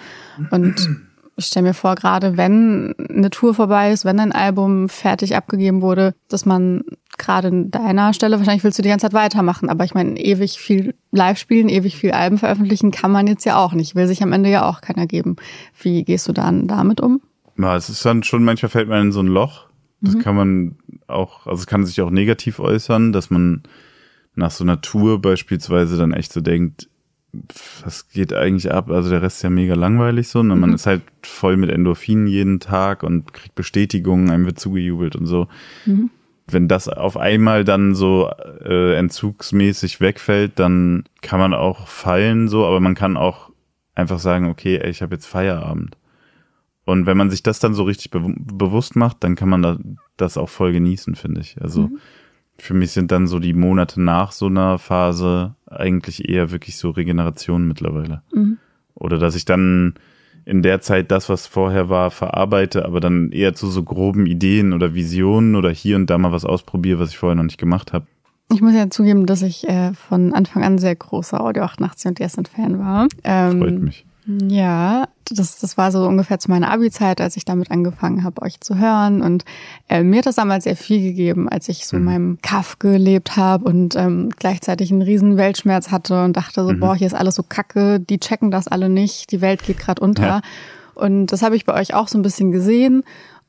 und ich stelle mir vor, gerade wenn eine Tour vorbei ist, wenn ein Album fertig abgegeben wurde, dass man gerade an deiner Stelle, wahrscheinlich willst du die ganze Zeit weitermachen, aber ich meine, ewig viel live spielen, ewig viel Alben veröffentlichen kann man jetzt ja auch nicht, will sich am Ende ja auch keiner geben. Wie gehst du dann damit um? Na, es ist dann schon, manchmal fällt man in so ein Loch. Das mhm. kann man auch, also es kann sich auch negativ äußern, dass man nach so einer Tour beispielsweise dann echt so denkt, was geht eigentlich ab? Also der Rest ist ja mega langweilig so. Ne? Man mhm. ist halt voll mit Endorphinen jeden Tag und kriegt Bestätigungen, einem wird zugejubelt und so. Mhm. Wenn das auf einmal dann so äh, entzugsmäßig wegfällt, dann kann man auch fallen so, aber man kann auch einfach sagen, okay, ey, ich habe jetzt Feierabend. Und wenn man sich das dann so richtig be bewusst macht, dann kann man da, das auch voll genießen, finde ich. Also mhm. für mich sind dann so die Monate nach so einer Phase eigentlich eher wirklich so Regeneration mittlerweile. Mhm. Oder dass ich dann in der Zeit das, was vorher war, verarbeite, aber dann eher zu so groben Ideen oder Visionen oder hier und da mal was ausprobiere, was ich vorher noch nicht gemacht habe. Ich muss ja zugeben, dass ich äh, von Anfang an sehr großer Audio 88 und Ersten Fan war. Ähm, Freut mich. Ja, das, das war so ungefähr zu meiner Abi-Zeit, als ich damit angefangen habe, euch zu hören. Und äh, mir hat das damals sehr viel gegeben, als ich so mhm. in meinem Kaff gelebt habe und ähm, gleichzeitig einen riesen Weltschmerz hatte und dachte so, mhm. boah, hier ist alles so kacke, die checken das alle nicht, die Welt geht gerade unter. Ja. Und das habe ich bei euch auch so ein bisschen gesehen.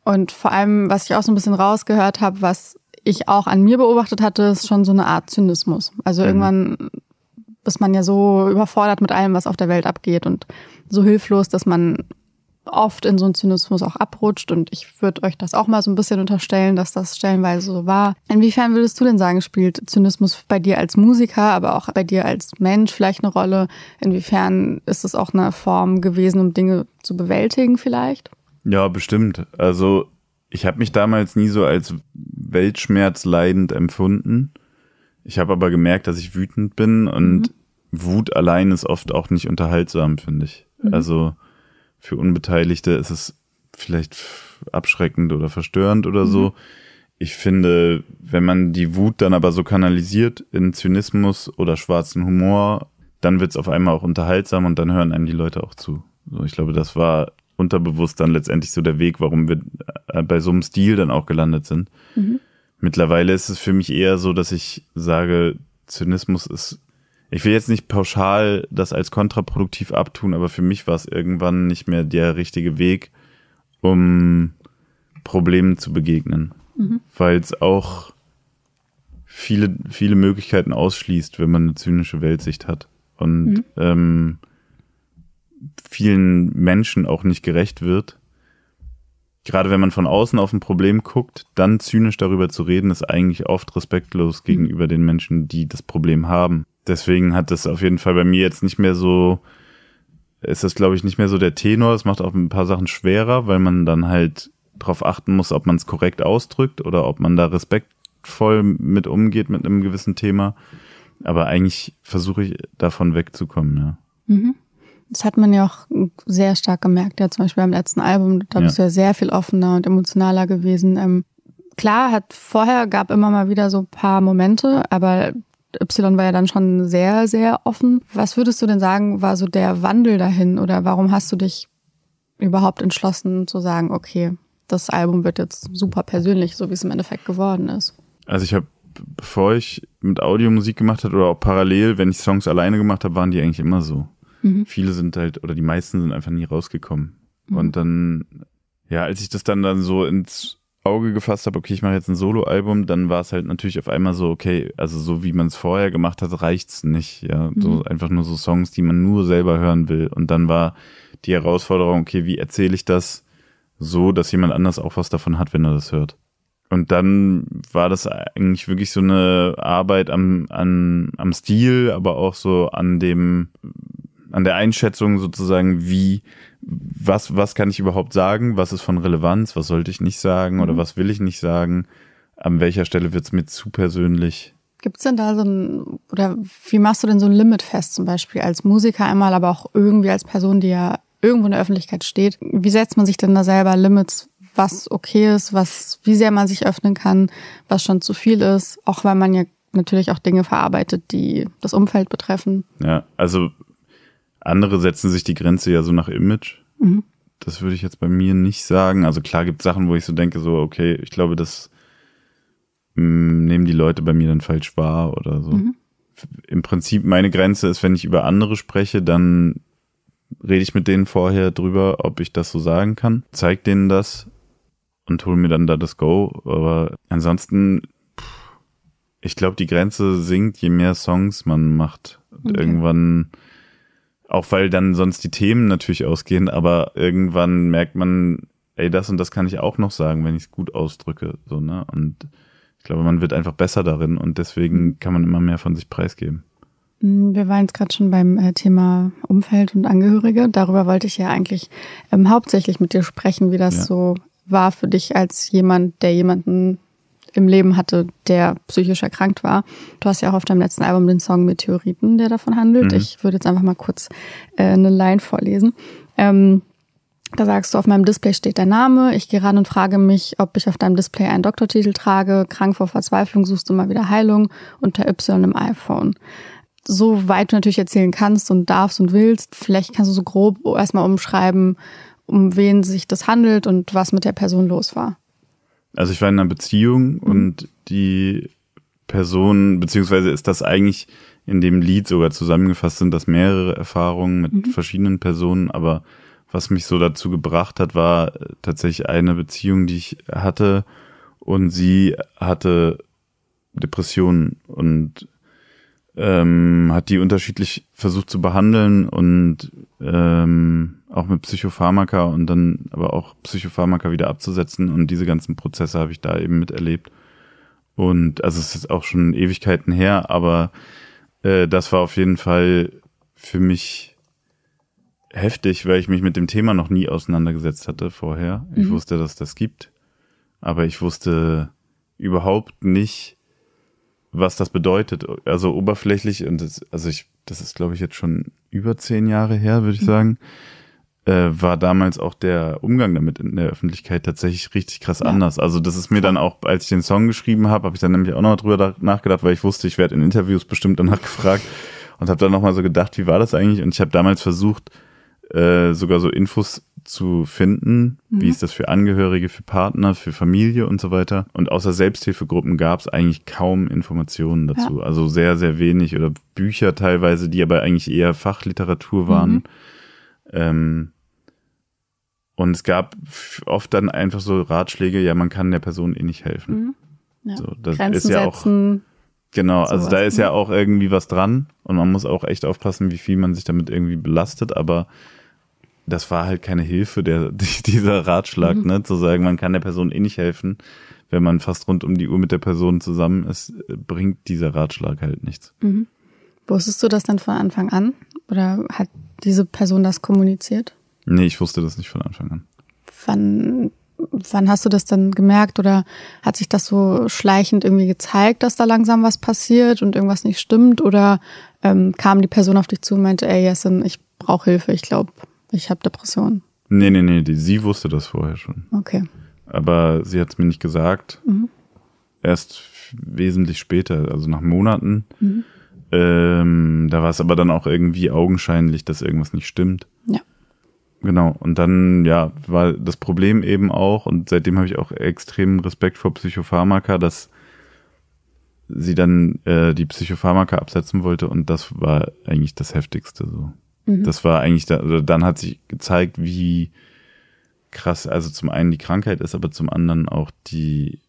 Und vor allem, was ich auch so ein bisschen rausgehört habe, was ich auch an mir beobachtet hatte, ist schon so eine Art Zynismus. Also mhm. irgendwann ist man ja so überfordert mit allem, was auf der Welt abgeht und so hilflos, dass man oft in so einen Zynismus auch abrutscht und ich würde euch das auch mal so ein bisschen unterstellen, dass das stellenweise so war. Inwiefern würdest du denn sagen, spielt Zynismus bei dir als Musiker, aber auch bei dir als Mensch vielleicht eine Rolle? Inwiefern ist es auch eine Form gewesen, um Dinge zu bewältigen vielleicht? Ja, bestimmt. Also ich habe mich damals nie so als weltschmerzleidend empfunden. Ich habe aber gemerkt, dass ich wütend bin und mhm. Wut allein ist oft auch nicht unterhaltsam, finde ich. Mhm. Also für Unbeteiligte ist es vielleicht abschreckend oder verstörend oder mhm. so. Ich finde, wenn man die Wut dann aber so kanalisiert in Zynismus oder schwarzen Humor, dann wird's auf einmal auch unterhaltsam und dann hören einem die Leute auch zu. So, ich glaube, das war unterbewusst dann letztendlich so der Weg, warum wir äh, bei so einem Stil dann auch gelandet sind. Mhm. Mittlerweile ist es für mich eher so, dass ich sage, Zynismus ist, ich will jetzt nicht pauschal das als kontraproduktiv abtun, aber für mich war es irgendwann nicht mehr der richtige Weg, um Problemen zu begegnen, mhm. weil es auch viele, viele Möglichkeiten ausschließt, wenn man eine zynische Weltsicht hat und mhm. ähm, vielen Menschen auch nicht gerecht wird gerade wenn man von außen auf ein Problem guckt, dann zynisch darüber zu reden, ist eigentlich oft respektlos gegenüber den Menschen, die das Problem haben. Deswegen hat das auf jeden Fall bei mir jetzt nicht mehr so, ist das glaube ich nicht mehr so der Tenor. Es macht auch ein paar Sachen schwerer, weil man dann halt darauf achten muss, ob man es korrekt ausdrückt oder ob man da respektvoll mit umgeht mit einem gewissen Thema. Aber eigentlich versuche ich davon wegzukommen, ja. Mhm. Das hat man ja auch sehr stark gemerkt, ja, zum Beispiel beim letzten Album, da ja. bist du ja sehr viel offener und emotionaler gewesen. Ähm, klar, hat vorher gab immer mal wieder so paar Momente, aber Y war ja dann schon sehr, sehr offen. Was würdest du denn sagen, war so der Wandel dahin oder warum hast du dich überhaupt entschlossen zu sagen, okay, das Album wird jetzt super persönlich, so wie es im Endeffekt geworden ist? Also ich habe bevor ich mit Audiomusik gemacht habe oder auch parallel, wenn ich Songs alleine gemacht habe, waren die eigentlich immer so. Mhm. Viele sind halt, oder die meisten sind einfach nie rausgekommen. Mhm. Und dann, ja, als ich das dann, dann so ins Auge gefasst habe, okay, ich mache jetzt ein Soloalbum, dann war es halt natürlich auf einmal so, okay, also so wie man es vorher gemacht hat, reicht's nicht. Ja, mhm. so einfach nur so Songs, die man nur selber hören will. Und dann war die Herausforderung, okay, wie erzähle ich das so, dass jemand anders auch was davon hat, wenn er das hört? Und dann war das eigentlich wirklich so eine Arbeit am, an, am Stil, aber auch so an dem, an der Einschätzung sozusagen, wie, was, was kann ich überhaupt sagen, was ist von Relevanz, was sollte ich nicht sagen oder mhm. was will ich nicht sagen, an welcher Stelle wird's mir zu persönlich. Gibt's denn da so ein, oder wie machst du denn so ein Limit fest, zum Beispiel als Musiker einmal, aber auch irgendwie als Person, die ja irgendwo in der Öffentlichkeit steht? Wie setzt man sich denn da selber Limits, was okay ist, was, wie sehr man sich öffnen kann, was schon zu viel ist, auch weil man ja natürlich auch Dinge verarbeitet, die das Umfeld betreffen. Ja, also andere setzen sich die Grenze ja so nach Image. Mhm. Das würde ich jetzt bei mir nicht sagen. Also klar gibt es Sachen, wo ich so denke, so, okay, ich glaube, das mh, mm, nehmen die Leute bei mir dann falsch wahr oder so. Mhm. Im Prinzip meine Grenze ist, wenn ich über andere spreche, dann rede ich mit denen vorher drüber, ob ich das so sagen kann, zeig denen das und hol mir dann da das Go. Aber ansonsten, pff, ich glaube, die Grenze sinkt, je mehr Songs man macht. Okay. Irgendwann auch weil dann sonst die Themen natürlich ausgehen, aber irgendwann merkt man, ey, das und das kann ich auch noch sagen, wenn ich es gut ausdrücke. So, ne? Und ich glaube, man wird einfach besser darin und deswegen mhm. kann man immer mehr von sich preisgeben. Mhm, wir waren jetzt gerade schon beim äh, Thema Umfeld und Angehörige. Darüber wollte ich ja eigentlich ähm, hauptsächlich mit dir sprechen, wie das ja. so war für dich als jemand, der jemanden im Leben hatte, der psychisch erkrankt war. Du hast ja auch auf deinem letzten Album den Song Meteoriten, der davon handelt. Mhm. Ich würde jetzt einfach mal kurz äh, eine Line vorlesen. Ähm, da sagst du, auf meinem Display steht dein Name. Ich gehe ran und frage mich, ob ich auf deinem Display einen Doktortitel trage. Krank vor Verzweiflung suchst du mal wieder Heilung unter Y im iPhone. So weit du natürlich erzählen kannst und darfst und willst, vielleicht kannst du so grob erstmal umschreiben, um wen sich das handelt und was mit der Person los war. Also ich war in einer Beziehung mhm. und die Person, beziehungsweise ist das eigentlich in dem Lied sogar zusammengefasst, sind das mehrere Erfahrungen mit mhm. verschiedenen Personen, aber was mich so dazu gebracht hat, war äh, tatsächlich eine Beziehung, die ich hatte und sie hatte Depressionen und ähm, hat die unterschiedlich versucht zu behandeln und ähm, auch mit Psychopharmaka und dann aber auch Psychopharmaka wieder abzusetzen und diese ganzen Prozesse habe ich da eben miterlebt. Und also es ist auch schon Ewigkeiten her, aber äh, das war auf jeden Fall für mich heftig, weil ich mich mit dem Thema noch nie auseinandergesetzt hatte vorher. Ich mhm. wusste, dass das gibt, aber ich wusste überhaupt nicht, was das bedeutet. Also oberflächlich und das, also ich, das ist glaube ich jetzt schon über zehn Jahre her, würde ich mhm. sagen äh, war damals auch der Umgang damit in der Öffentlichkeit tatsächlich richtig krass ja. anders. Also das ist mir dann auch, als ich den Song geschrieben habe, habe ich dann nämlich auch noch drüber nachgedacht, weil ich wusste, ich werde in Interviews bestimmt danach gefragt und habe dann nochmal so gedacht, wie war das eigentlich? Und ich habe damals versucht, äh, sogar so Infos zu finden, mhm. wie ist das für Angehörige, für Partner, für Familie und so weiter. Und außer Selbsthilfegruppen gab es eigentlich kaum Informationen dazu. Ja. Also sehr, sehr wenig oder Bücher teilweise, die aber eigentlich eher Fachliteratur waren. Mhm. Ähm, und es gab oft dann einfach so Ratschläge, ja, man kann der Person eh nicht helfen. Mhm. Ja. So, das Grenzen ist ja auch. genau, also da ist ja ne? auch irgendwie was dran und man muss auch echt aufpassen, wie viel man sich damit irgendwie belastet, aber das war halt keine Hilfe, der, dieser Ratschlag, mhm. ne? Zu sagen, man kann der Person eh nicht helfen, wenn man fast rund um die Uhr mit der Person zusammen ist, bringt dieser Ratschlag halt nichts. Mhm. Wusstest du das dann von Anfang an? Oder hat diese Person das kommuniziert? Nee, ich wusste das nicht von Anfang an. Wann, wann hast du das dann gemerkt oder hat sich das so schleichend irgendwie gezeigt, dass da langsam was passiert und irgendwas nicht stimmt? Oder ähm, kam die Person auf dich zu und meinte, ey Jessin, ich brauche Hilfe, ich glaube, ich habe Depressionen? Nee, nee, nee, die, sie wusste das vorher schon. Okay. Aber sie hat es mir nicht gesagt. Mhm. Erst wesentlich später, also nach Monaten. Mhm. Ähm, da war es aber dann auch irgendwie augenscheinlich, dass irgendwas nicht stimmt. Ja. Genau, und dann, ja, war das Problem eben auch, und seitdem habe ich auch extremen Respekt vor Psychopharmaka, dass sie dann äh, die Psychopharmaka absetzen wollte und das war eigentlich das Heftigste so. Mhm. Das war eigentlich, da, also dann hat sich gezeigt, wie krass, also zum einen die Krankheit ist, aber zum anderen auch die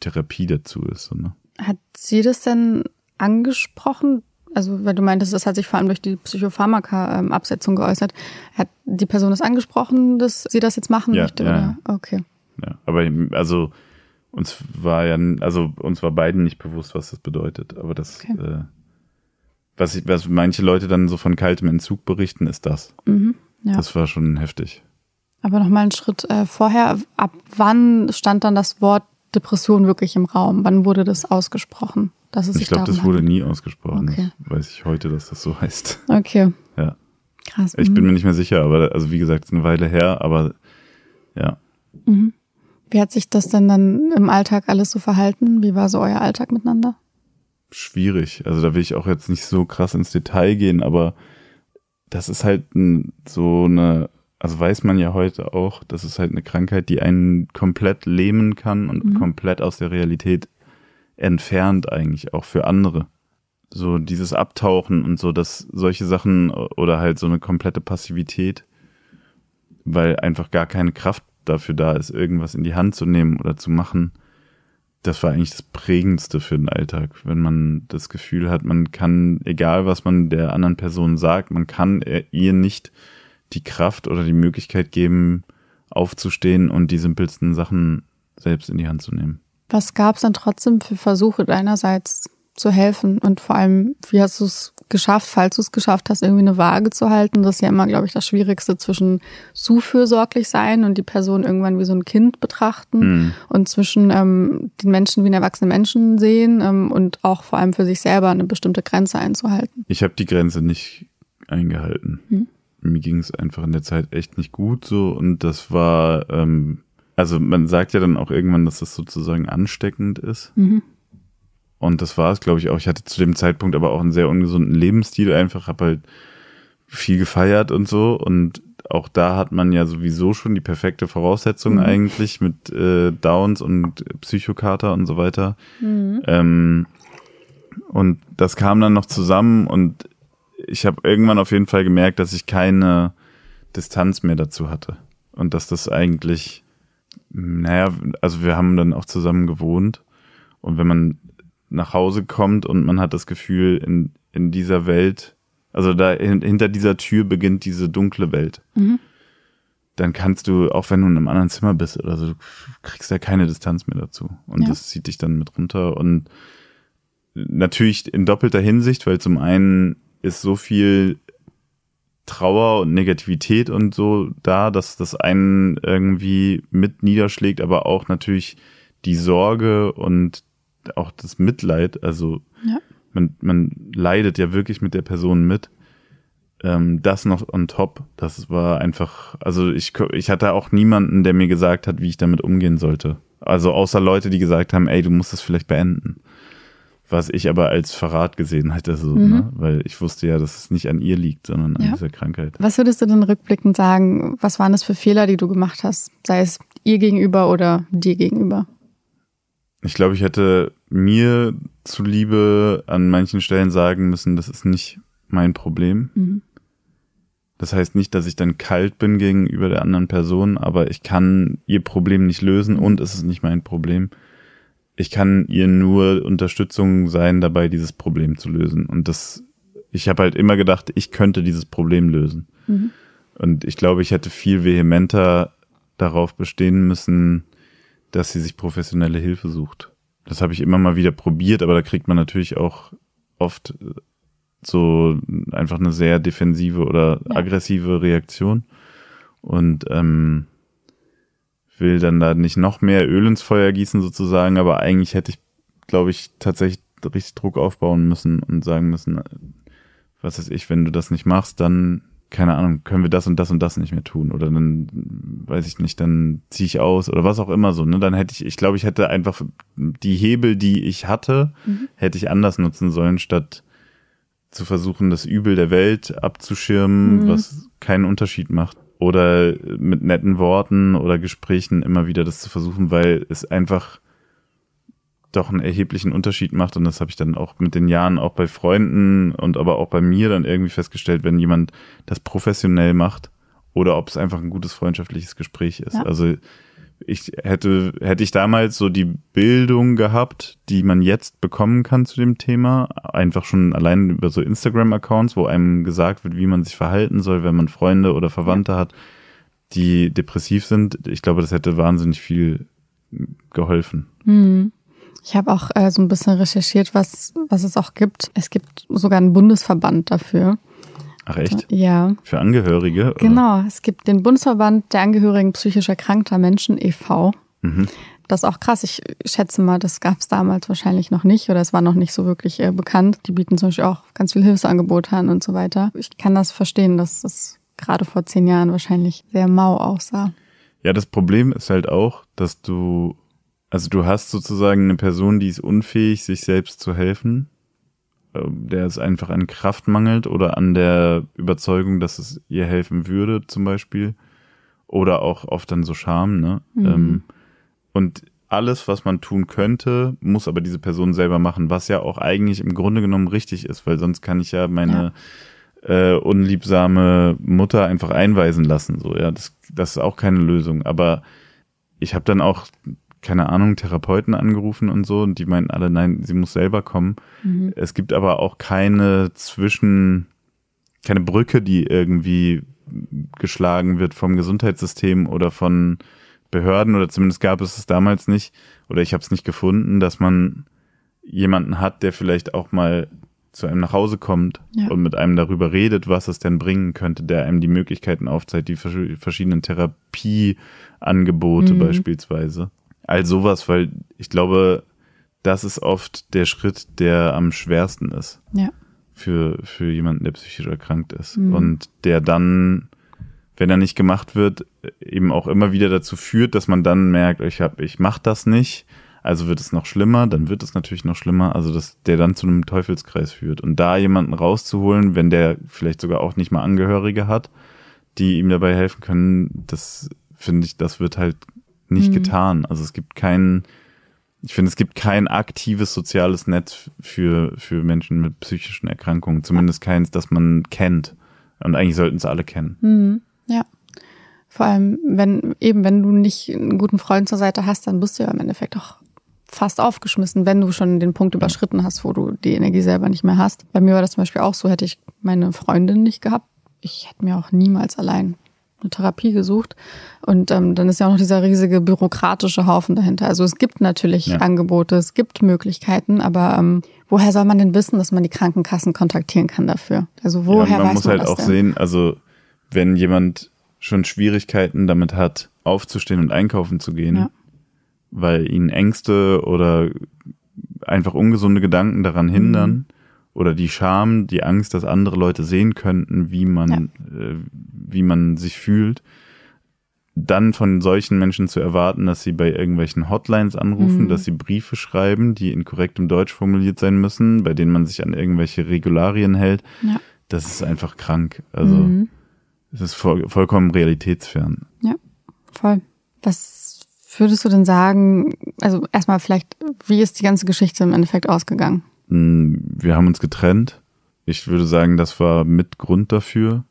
Therapie dazu ist. So, ne? Hat sie das denn angesprochen, also weil du meintest, das hat sich vor allem durch die Psychopharmaka-Absetzung geäußert. Hat die Person das angesprochen, dass sie das jetzt machen ja, möchte? Ja. Oder? Okay. Ja, aber also uns war ja, also uns war beiden nicht bewusst, was das bedeutet. Aber das, okay. äh, was, ich, was manche Leute dann so von kaltem Entzug berichten, ist das. Mhm, ja. Das war schon heftig. Aber nochmal einen Schritt äh, vorher. Ab wann stand dann das Wort Depression wirklich im Raum? Wann wurde das ausgesprochen? Dass es ich glaube, das wurde nie ausgesprochen. Okay. Weiß ich heute, dass das so heißt. Okay. Ja. Krass. Ich bin mhm. mir nicht mehr sicher, aber also wie gesagt, ist eine Weile her, aber ja. Mhm. Wie hat sich das denn dann im Alltag alles so verhalten? Wie war so euer Alltag miteinander? Schwierig. Also da will ich auch jetzt nicht so krass ins Detail gehen, aber das ist halt ein, so eine, also weiß man ja heute auch, das ist halt eine Krankheit, die einen komplett lähmen kann und mhm. komplett aus der Realität entfernt eigentlich auch für andere. So dieses Abtauchen und so, dass solche Sachen oder halt so eine komplette Passivität, weil einfach gar keine Kraft dafür da ist, irgendwas in die Hand zu nehmen oder zu machen. Das war eigentlich das Prägendste für den Alltag, wenn man das Gefühl hat, man kann, egal was man der anderen Person sagt, man kann ihr nicht die Kraft oder die Möglichkeit geben, aufzustehen und die simpelsten Sachen selbst in die Hand zu nehmen. Was gab es denn trotzdem für Versuche deinerseits zu helfen? Und vor allem, wie hast du es geschafft, falls du es geschafft hast, irgendwie eine Waage zu halten? Das ist ja immer, glaube ich, das Schwierigste zwischen zu fürsorglich sein und die Person irgendwann wie so ein Kind betrachten mhm. und zwischen ähm, den Menschen wie einen erwachsenen Menschen sehen ähm, und auch vor allem für sich selber eine bestimmte Grenze einzuhalten. Ich habe die Grenze nicht eingehalten. Mhm. Mir ging es einfach in der Zeit echt nicht gut so und das war... Ähm also man sagt ja dann auch irgendwann, dass das sozusagen ansteckend ist. Mhm. Und das war es, glaube ich, auch. Ich hatte zu dem Zeitpunkt aber auch einen sehr ungesunden Lebensstil einfach, habe halt viel gefeiert und so. Und auch da hat man ja sowieso schon die perfekte Voraussetzung mhm. eigentlich mit äh, Downs und Psychokater und so weiter. Mhm. Ähm, und das kam dann noch zusammen und ich habe irgendwann auf jeden Fall gemerkt, dass ich keine Distanz mehr dazu hatte. Und dass das eigentlich naja, also wir haben dann auch zusammen gewohnt. Und wenn man nach Hause kommt und man hat das Gefühl, in, in dieser Welt, also da hinter dieser Tür beginnt diese dunkle Welt. Mhm. Dann kannst du, auch wenn du in einem anderen Zimmer bist oder so, kriegst ja keine Distanz mehr dazu. Und ja. das zieht dich dann mit runter. Und natürlich in doppelter Hinsicht, weil zum einen ist so viel Trauer und Negativität und so da, dass das einen irgendwie mit niederschlägt, aber auch natürlich die Sorge und auch das Mitleid. Also ja. man, man leidet ja wirklich mit der Person mit. Ähm, das noch on top. Das war einfach, also ich, ich hatte auch niemanden, der mir gesagt hat, wie ich damit umgehen sollte. Also außer Leute, die gesagt haben, ey, du musst das vielleicht beenden was ich aber als Verrat gesehen hatte, so, ne? mhm. ne? weil ich wusste ja, dass es nicht an ihr liegt, sondern an ja. dieser Krankheit. Was würdest du denn rückblickend sagen, was waren das für Fehler, die du gemacht hast, sei es ihr gegenüber oder dir gegenüber? Ich glaube, ich hätte mir zuliebe an manchen Stellen sagen müssen, das ist nicht mein Problem. Mhm. Das heißt nicht, dass ich dann kalt bin gegenüber der anderen Person, aber ich kann ihr Problem nicht lösen und es ist nicht mein Problem ich kann ihr nur Unterstützung sein, dabei dieses Problem zu lösen. Und das, ich habe halt immer gedacht, ich könnte dieses Problem lösen. Mhm. Und ich glaube, ich hätte viel vehementer darauf bestehen müssen, dass sie sich professionelle Hilfe sucht. Das habe ich immer mal wieder probiert, aber da kriegt man natürlich auch oft so einfach eine sehr defensive oder aggressive Reaktion. Und ähm, will dann da nicht noch mehr Öl ins Feuer gießen sozusagen, aber eigentlich hätte ich, glaube ich, tatsächlich richtig Druck aufbauen müssen und sagen müssen, was weiß ich, wenn du das nicht machst, dann, keine Ahnung, können wir das und das und das nicht mehr tun. Oder dann, weiß ich nicht, dann ziehe ich aus oder was auch immer so. Ne? Dann hätte ich, ich glaube, ich hätte einfach die Hebel, die ich hatte, mhm. hätte ich anders nutzen sollen, statt zu versuchen, das Übel der Welt abzuschirmen, mhm. was keinen Unterschied macht oder mit netten Worten oder Gesprächen immer wieder das zu versuchen, weil es einfach doch einen erheblichen Unterschied macht und das habe ich dann auch mit den Jahren auch bei Freunden und aber auch bei mir dann irgendwie festgestellt, wenn jemand das professionell macht oder ob es einfach ein gutes freundschaftliches Gespräch ist. Ja. Also ich hätte, hätte ich damals so die Bildung gehabt, die man jetzt bekommen kann zu dem Thema, einfach schon allein über so Instagram-Accounts, wo einem gesagt wird, wie man sich verhalten soll, wenn man Freunde oder Verwandte hat, die depressiv sind. Ich glaube, das hätte wahnsinnig viel geholfen. Mhm. Ich habe auch äh, so ein bisschen recherchiert, was, was es auch gibt. Es gibt sogar einen Bundesverband dafür. Ach echt? Ja. Für Angehörige? Oder? Genau, es gibt den Bundesverband der Angehörigen psychisch erkrankter Menschen e.V. Mhm. Das ist auch krass. Ich schätze mal, das gab es damals wahrscheinlich noch nicht oder es war noch nicht so wirklich äh, bekannt. Die bieten zum Beispiel auch ganz viel Hilfsangebote an und so weiter. Ich kann das verstehen, dass das gerade vor zehn Jahren wahrscheinlich sehr mau aussah. Ja, das Problem ist halt auch, dass du, also du hast sozusagen eine Person, die ist unfähig, sich selbst zu helfen ähm, der es einfach an Kraft mangelt oder an der Überzeugung, dass es ihr helfen würde, zum Beispiel. Oder auch oft dann so Scham, ne? Mhm. Ähm, und alles, was man tun könnte, muss aber diese Person selber machen, was ja auch eigentlich im Grunde genommen richtig ist, weil sonst kann ich ja meine ja. Äh, unliebsame Mutter einfach einweisen lassen. So, ja, das, das ist auch keine Lösung. Aber ich habe dann auch keine Ahnung, Therapeuten angerufen und so, und die meinten alle, nein, sie muss selber kommen. Mhm. Es gibt aber auch keine Zwischen, keine Brücke, die irgendwie geschlagen wird vom Gesundheitssystem oder von Behörden, oder zumindest gab es es damals nicht, oder ich habe es nicht gefunden, dass man jemanden hat, der vielleicht auch mal zu einem nach Hause kommt ja. und mit einem darüber redet, was es denn bringen könnte, der einem die Möglichkeiten aufzeigt, die verschiedenen Therapieangebote mhm. beispielsweise all sowas, weil ich glaube, das ist oft der Schritt, der am schwersten ist. Ja. Für, für jemanden, der psychisch erkrankt ist. Mhm. Und der dann, wenn er nicht gemacht wird, eben auch immer wieder dazu führt, dass man dann merkt, ich hab, ich mach das nicht, also wird es noch schlimmer, dann wird es natürlich noch schlimmer, also dass der dann zu einem Teufelskreis führt. Und da jemanden rauszuholen, wenn der vielleicht sogar auch nicht mal Angehörige hat, die ihm dabei helfen können, das finde ich, das wird halt nicht mhm. getan. Also es gibt kein, ich finde, es gibt kein aktives soziales Netz für, für Menschen mit psychischen Erkrankungen. Zumindest keins, das man kennt. Und eigentlich sollten es alle kennen. Mhm. Ja. Vor allem, wenn, eben, wenn du nicht einen guten Freund zur Seite hast, dann bist du ja im Endeffekt auch fast aufgeschmissen, wenn du schon den Punkt überschritten hast, wo du die Energie selber nicht mehr hast. Bei mir war das zum Beispiel auch so, hätte ich meine Freundin nicht gehabt, ich hätte mir auch niemals allein eine Therapie gesucht. Und ähm, dann ist ja auch noch dieser riesige bürokratische Haufen dahinter. Also es gibt natürlich ja. Angebote, es gibt Möglichkeiten, aber ähm, woher soll man denn wissen, dass man die Krankenkassen kontaktieren kann dafür? Also woher ja, man weiß muss man halt das auch denn? sehen, also wenn jemand schon Schwierigkeiten damit hat, aufzustehen und einkaufen zu gehen, ja. weil ihn Ängste oder einfach ungesunde Gedanken daran hindern, mhm oder die Scham, die Angst, dass andere Leute sehen könnten, wie man, ja. äh, wie man sich fühlt, dann von solchen Menschen zu erwarten, dass sie bei irgendwelchen Hotlines anrufen, mhm. dass sie Briefe schreiben, die in korrektem Deutsch formuliert sein müssen, bei denen man sich an irgendwelche Regularien hält, ja. das ist einfach krank. Also mhm. es ist voll, vollkommen realitätsfern. Ja, voll. Was würdest du denn sagen? Also erstmal vielleicht, wie ist die ganze Geschichte im Endeffekt ausgegangen? Hm, wir haben uns getrennt. Ich würde sagen, das war mit Grund dafür.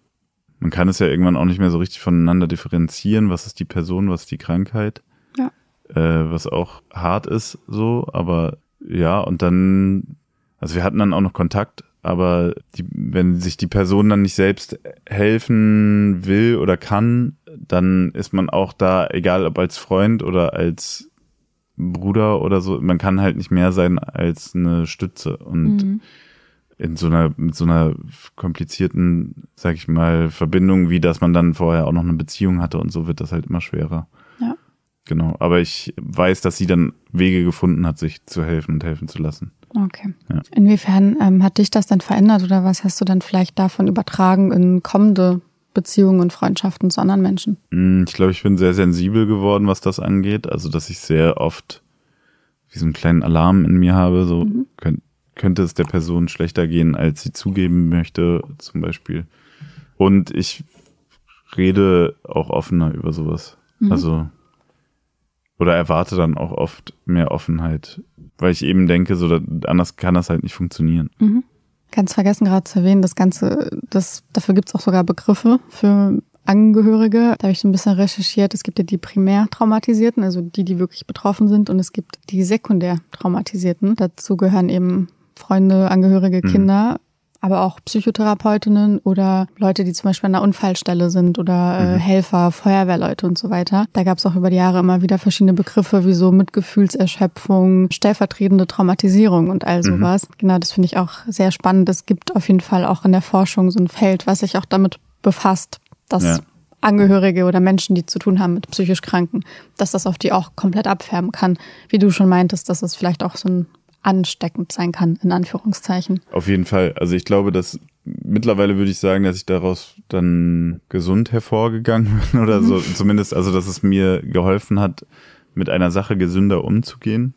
Man kann es ja irgendwann auch nicht mehr so richtig voneinander differenzieren. Was ist die Person, was ist die Krankheit? Ja. Äh, was auch hart ist, so. Aber ja, und dann, also wir hatten dann auch noch Kontakt, aber die, wenn sich die Person dann nicht selbst helfen will oder kann, dann ist man auch da, egal ob als Freund oder als Bruder oder so. Man kann halt nicht mehr sein als eine Stütze. Und mhm. in so einer, mit so einer komplizierten, sag ich mal, Verbindung, wie dass man dann vorher auch noch eine Beziehung hatte und so wird das halt immer schwerer. Ja. Genau. Aber ich weiß, dass sie dann Wege gefunden hat, sich zu helfen und helfen zu lassen. Okay. Ja. Inwiefern ähm, hat dich das dann verändert oder was hast du dann vielleicht davon übertragen in kommende Beziehungen und Freundschaften zu anderen Menschen? Hm, ich glaube, ich bin sehr sensibel geworden, was das angeht. Also, dass ich sehr oft diesen kleinen Alarm in mir habe, so mhm. könnt, könnte es der Person schlechter gehen, als sie zugeben möchte, zum Beispiel. Und ich rede auch offener über sowas. Mhm. Also, oder erwarte dann auch oft mehr Offenheit, weil ich eben denke, so anders kann das halt nicht funktionieren. Mhm. Ganz vergessen gerade zu erwähnen, das Ganze, das, dafür gibt's auch sogar Begriffe für Angehörige. Da habe ich so ein bisschen recherchiert. Es gibt ja die primär Traumatisierten, also die, die wirklich betroffen sind, und es gibt die sekundär Traumatisierten. Dazu gehören eben Freunde, Angehörige, mhm. Kinder. Mhm aber auch Psychotherapeutinnen oder Leute, die zum Beispiel an der Unfallstelle sind oder äh, mhm. Helfer, Feuerwehrleute und so weiter. Da gab es auch über die Jahre immer wieder verschiedene Begriffe wie so Mitgefühlserschöpfung, stellvertretende Traumatisierung und all mhm. sowas. Mhm. Genau, das finde ich auch sehr spannend. Es gibt auf jeden Fall auch in der Forschung so ein Feld, was sich auch damit befasst, dass ja. Angehörige oder Menschen, die zu tun haben mit psychisch Kranken, dass das auf die auch komplett abfärben kann. Wie du schon meintest, dass es vielleicht auch so ein ansteckend sein kann, in Anführungszeichen. Auf jeden Fall. Also ich glaube, dass mittlerweile würde ich sagen, dass ich daraus dann gesund hervorgegangen bin oder so. Zumindest, also dass es mir geholfen hat, mit einer Sache gesünder umzugehen.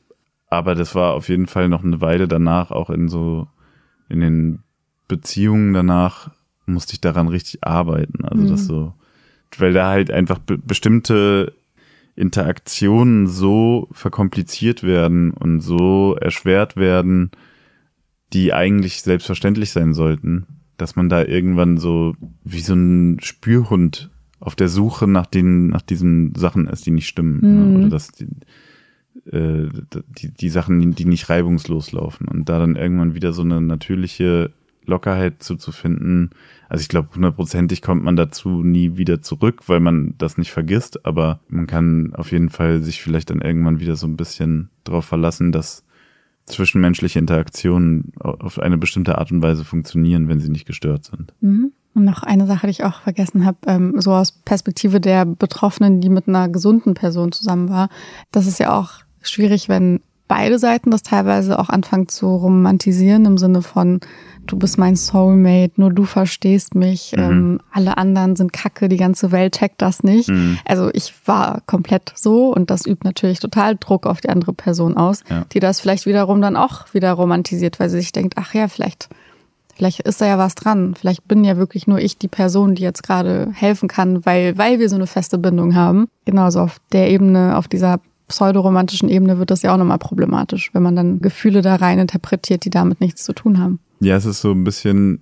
Aber das war auf jeden Fall noch eine Weile danach, auch in so, in den Beziehungen danach musste ich daran richtig arbeiten. Also mhm. das so, weil da halt einfach be bestimmte Interaktionen so verkompliziert werden und so erschwert werden, die eigentlich selbstverständlich sein sollten, dass man da irgendwann so wie so ein Spürhund auf der Suche nach den, nach diesen Sachen ist, die nicht stimmen. Ne? Mhm. Ne? Oder dass die, äh, die, die Sachen, die nicht reibungslos laufen und da dann irgendwann wieder so eine natürliche Lockerheit zuzufinden. Also ich glaube, hundertprozentig kommt man dazu nie wieder zurück, weil man das nicht vergisst, aber man kann auf jeden Fall sich vielleicht dann irgendwann wieder so ein bisschen darauf verlassen, dass zwischenmenschliche Interaktionen auf eine bestimmte Art und Weise funktionieren, wenn sie nicht gestört sind. Mhm. Und noch eine Sache, die ich auch vergessen habe, ähm, so aus Perspektive der Betroffenen, die mit einer gesunden Person zusammen war, das ist ja auch schwierig, wenn beide Seiten das teilweise auch anfangen zu romantisieren im Sinne von, du bist mein Soulmate, nur du verstehst mich, mhm. ähm, alle anderen sind kacke, die ganze Welt checkt das nicht. Mhm. Also ich war komplett so und das übt natürlich total Druck auf die andere Person aus, ja. die das vielleicht wiederum dann auch wieder romantisiert, weil sie sich denkt, ach ja, vielleicht, vielleicht ist da ja was dran, vielleicht bin ja wirklich nur ich die Person, die jetzt gerade helfen kann, weil, weil wir so eine feste Bindung haben. Genauso auf der Ebene, auf dieser pseudoromantischen Ebene wird das ja auch nochmal problematisch, wenn man dann Gefühle da rein interpretiert, die damit nichts zu tun haben. Ja, es ist so ein bisschen,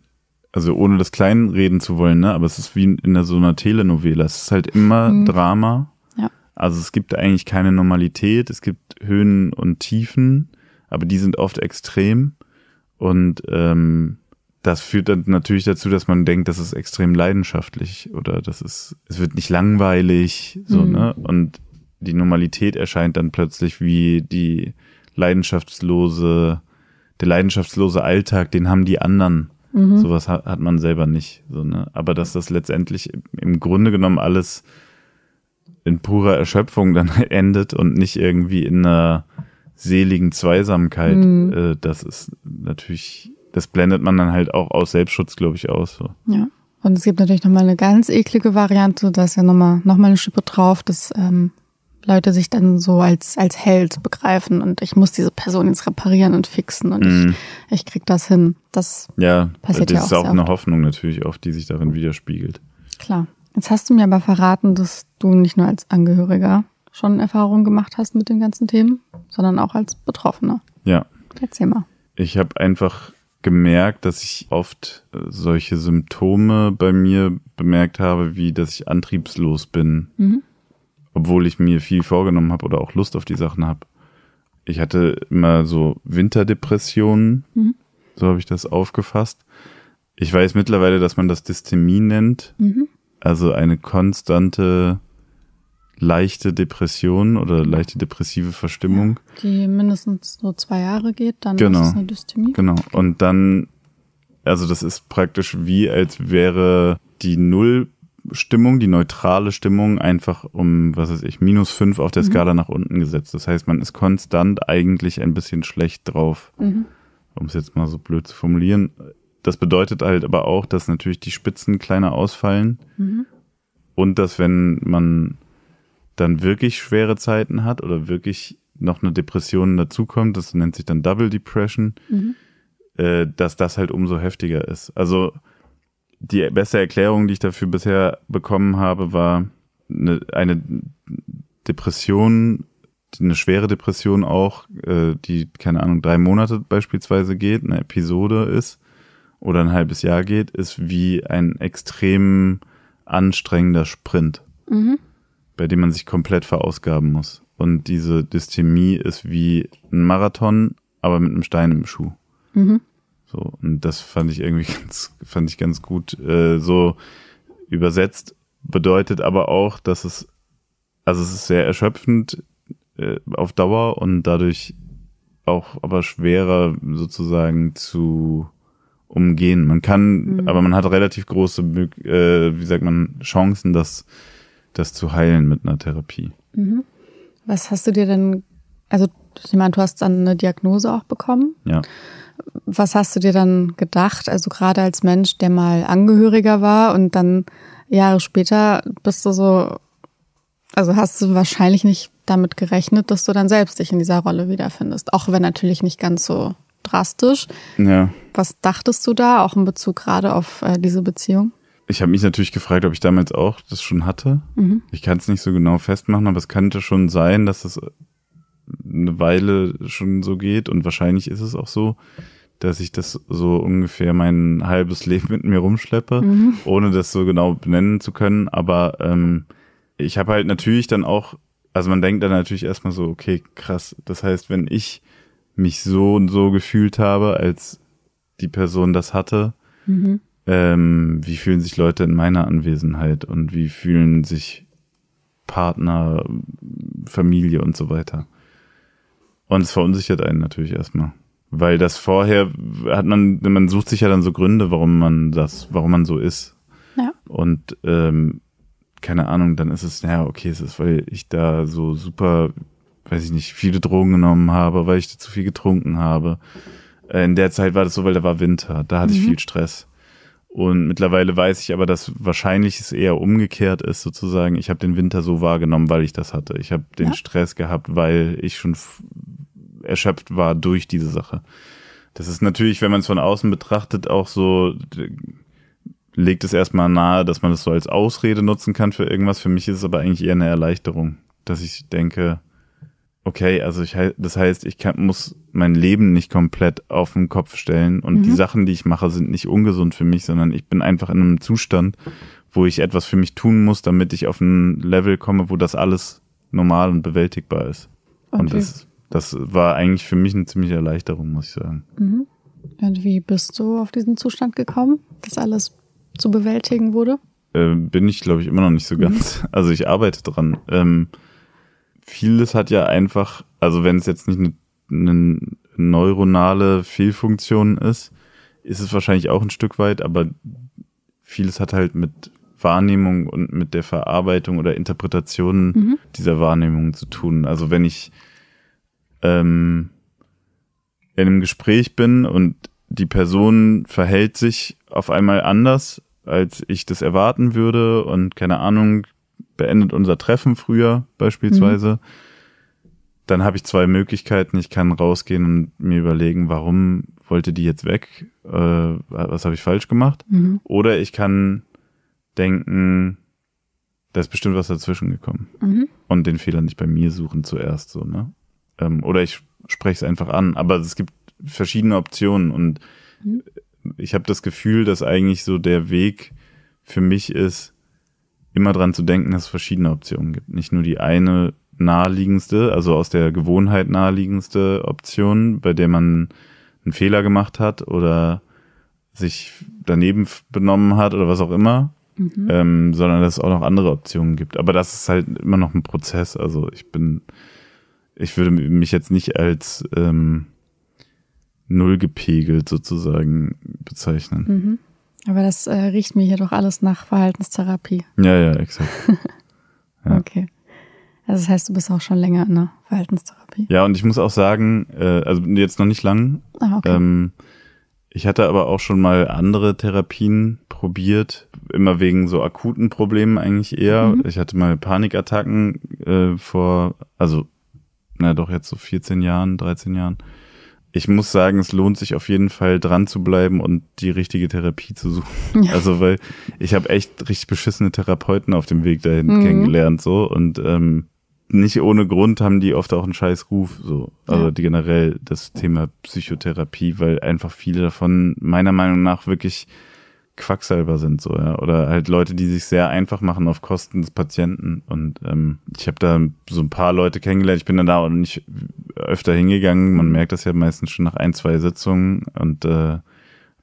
also ohne das Kleinreden zu wollen, ne? aber es ist wie in so einer Telenovela. Es ist halt immer mhm. Drama. Ja. Also es gibt eigentlich keine Normalität, es gibt Höhen und Tiefen, aber die sind oft extrem. Und ähm, das führt dann natürlich dazu, dass man denkt, das ist extrem leidenschaftlich oder das ist, es wird nicht langweilig, so, mhm. ne? Und die Normalität erscheint dann plötzlich wie die leidenschaftslose, der leidenschaftslose Alltag, den haben die anderen. Mhm. Sowas hat, hat man selber nicht. So, ne? Aber dass das letztendlich im Grunde genommen alles in purer Erschöpfung dann endet und nicht irgendwie in einer seligen Zweisamkeit, mhm. äh, das ist natürlich, das blendet man dann halt auch aus Selbstschutz, glaube ich, aus. So. Ja. Und es gibt natürlich nochmal eine ganz eklige Variante, da ist ja nochmal nochmal eine Schippe drauf, das ähm, Leute sich dann so als, als Held begreifen und ich muss diese Person jetzt reparieren und fixen und mhm. ich, ich krieg das hin. Das ja, passiert das ja auch. Das ist auch eine oft. Hoffnung natürlich oft, die sich darin widerspiegelt. Klar. Jetzt hast du mir aber verraten, dass du nicht nur als Angehöriger schon Erfahrungen gemacht hast mit den ganzen Themen, sondern auch als Betroffener. Ja. Erzähl mal. Ich habe einfach gemerkt, dass ich oft äh, solche Symptome bei mir bemerkt habe, wie dass ich antriebslos bin. Mhm obwohl ich mir viel vorgenommen habe oder auch Lust auf die Sachen habe. Ich hatte immer so Winterdepressionen, mhm. so habe ich das aufgefasst. Ich weiß mittlerweile, dass man das Dysthemie nennt, mhm. also eine konstante leichte Depression oder leichte depressive Verstimmung. Die mindestens so zwei Jahre geht, dann genau. ist es eine Dysthemie. Genau. Und dann, also das ist praktisch wie, als wäre die Null Stimmung, die neutrale Stimmung, einfach um, was weiß ich, minus fünf auf der mhm. Skala nach unten gesetzt. Das heißt, man ist konstant eigentlich ein bisschen schlecht drauf, mhm. um es jetzt mal so blöd zu formulieren. Das bedeutet halt aber auch, dass natürlich die Spitzen kleiner ausfallen mhm. und dass wenn man dann wirklich schwere Zeiten hat oder wirklich noch eine Depression dazukommt, das nennt sich dann Double Depression, mhm. äh, dass das halt umso heftiger ist. Also die beste Erklärung, die ich dafür bisher bekommen habe, war eine, eine Depression, eine schwere Depression auch, äh, die, keine Ahnung, drei Monate beispielsweise geht, eine Episode ist oder ein halbes Jahr geht, ist wie ein extrem anstrengender Sprint, mhm. bei dem man sich komplett verausgaben muss. Und diese Dysthymie ist wie ein Marathon, aber mit einem Stein im Schuh. Mhm. So, und das fand ich irgendwie ganz, fand ich ganz gut äh, so übersetzt, bedeutet aber auch, dass es, also es ist sehr erschöpfend äh, auf Dauer und dadurch auch aber schwerer sozusagen zu umgehen. Man kann, mhm. aber man hat relativ große, äh, wie sagt man, Chancen, das, das zu heilen mit einer Therapie. Mhm. Was hast du dir denn, also ich meine, du hast dann eine Diagnose auch bekommen. Ja was hast du dir dann gedacht? Also gerade als Mensch, der mal Angehöriger war und dann Jahre später bist du so, also hast du wahrscheinlich nicht damit gerechnet, dass du dann selbst dich in dieser Rolle wiederfindest. Auch wenn natürlich nicht ganz so drastisch. Ja. Was dachtest du da, auch in Bezug gerade auf äh, diese Beziehung? Ich habe mich natürlich gefragt, ob ich damals auch das schon hatte. Mhm. Ich kann es nicht so genau festmachen, aber es könnte schon sein, dass es eine Weile schon so geht und wahrscheinlich ist es auch so, dass ich das so ungefähr mein halbes Leben mit mir rumschleppe, mhm. ohne das so genau benennen zu können. Aber ähm, ich habe halt natürlich dann auch, also man denkt dann natürlich erstmal so, okay, krass, das heißt, wenn ich mich so und so gefühlt habe, als die Person das hatte, mhm. ähm, wie fühlen sich Leute in meiner Anwesenheit und wie fühlen sich Partner, Familie und so weiter. Und es verunsichert einen natürlich erstmal. Weil das vorher hat man, man sucht sich ja dann so Gründe, warum man das, warum man so ist. Ja. Und ähm, keine Ahnung, dann ist es, naja, okay, es ist, weil ich da so super, weiß ich nicht, viele Drogen genommen habe, weil ich da zu viel getrunken habe. Äh, in der Zeit war das so, weil da war Winter, da hatte mhm. ich viel Stress. Und mittlerweile weiß ich aber, dass wahrscheinlich es eher umgekehrt ist, sozusagen. Ich habe den Winter so wahrgenommen, weil ich das hatte. Ich habe den ja. Stress gehabt, weil ich schon erschöpft war durch diese Sache. Das ist natürlich, wenn man es von außen betrachtet, auch so, legt es erstmal nahe, dass man es das so als Ausrede nutzen kann für irgendwas. Für mich ist es aber eigentlich eher eine Erleichterung, dass ich denke, okay, also ich, das heißt, ich kann, muss mein Leben nicht komplett auf den Kopf stellen und mhm. die Sachen, die ich mache, sind nicht ungesund für mich, sondern ich bin einfach in einem Zustand, wo ich etwas für mich tun muss, damit ich auf ein Level komme, wo das alles normal und bewältigbar ist. Okay. Und das das war eigentlich für mich eine ziemliche Erleichterung, muss ich sagen. Mhm. Und wie bist du auf diesen Zustand gekommen, dass alles zu bewältigen wurde? Äh, bin ich, glaube ich, immer noch nicht so mhm. ganz. Mhm. Also ich arbeite dran. Ähm, vieles hat ja einfach, also wenn es jetzt nicht eine, eine neuronale Fehlfunktion ist, ist es wahrscheinlich auch ein Stück weit, aber vieles hat halt mit Wahrnehmung und mit der Verarbeitung oder Interpretation mhm. dieser Wahrnehmung zu tun. Also wenn ich ähm, in einem Gespräch bin und die Person verhält sich auf einmal anders, als ich das erwarten würde und keine Ahnung, beendet unser Treffen früher beispielsweise, mhm. dann habe ich zwei Möglichkeiten. Ich kann rausgehen und mir überlegen, warum wollte die jetzt weg? Äh, was habe ich falsch gemacht? Mhm. Oder ich kann denken, da ist bestimmt was dazwischen gekommen. Mhm. Und den Fehler nicht bei mir suchen zuerst so, ne? Ähm, oder ich spreche es einfach an. Aber es gibt verschiedene Optionen und mhm. ich habe das Gefühl, dass eigentlich so der Weg für mich ist, immer dran zu denken, dass es verschiedene Optionen gibt. Nicht nur die eine naheliegendste, also aus der Gewohnheit naheliegendste Option, bei der man einen Fehler gemacht hat oder sich daneben benommen hat oder was auch immer, mhm. ähm, sondern dass es auch noch andere Optionen gibt. Aber das ist halt immer noch ein Prozess. Also ich bin, ich würde mich jetzt nicht als ähm, null gepegelt sozusagen bezeichnen. Mhm. Aber das äh, riecht mir hier doch alles nach Verhaltenstherapie. Ja, ja, exakt. ja. Okay. Also das heißt, du bist auch schon länger in der Verhaltenstherapie. Ja, und ich muss auch sagen, äh, also jetzt noch nicht lang. Ah, okay. Ähm, ich hatte aber auch schon mal andere Therapien probiert, immer wegen so akuten Problemen eigentlich eher. Mhm. Ich hatte mal Panikattacken äh, vor, also na doch jetzt so 14 Jahren, 13 Jahren. Ich muss sagen, es lohnt sich auf jeden Fall dran zu bleiben und die richtige Therapie zu suchen. Ja. Also weil ich habe echt richtig beschissene Therapeuten auf dem Weg dahin mhm. kennengelernt so und ähm, nicht ohne Grund haben die oft auch einen scheiß Ruf, so. Also ja. die generell das Thema Psychotherapie, weil einfach viele davon meiner Meinung nach wirklich Quacksalber sind, so, ja. Oder halt Leute, die sich sehr einfach machen auf Kosten des Patienten. Und ähm, ich habe da so ein paar Leute kennengelernt. Ich bin dann da auch nicht öfter hingegangen. Man mhm. merkt das ja meistens schon nach ein, zwei Sitzungen und äh,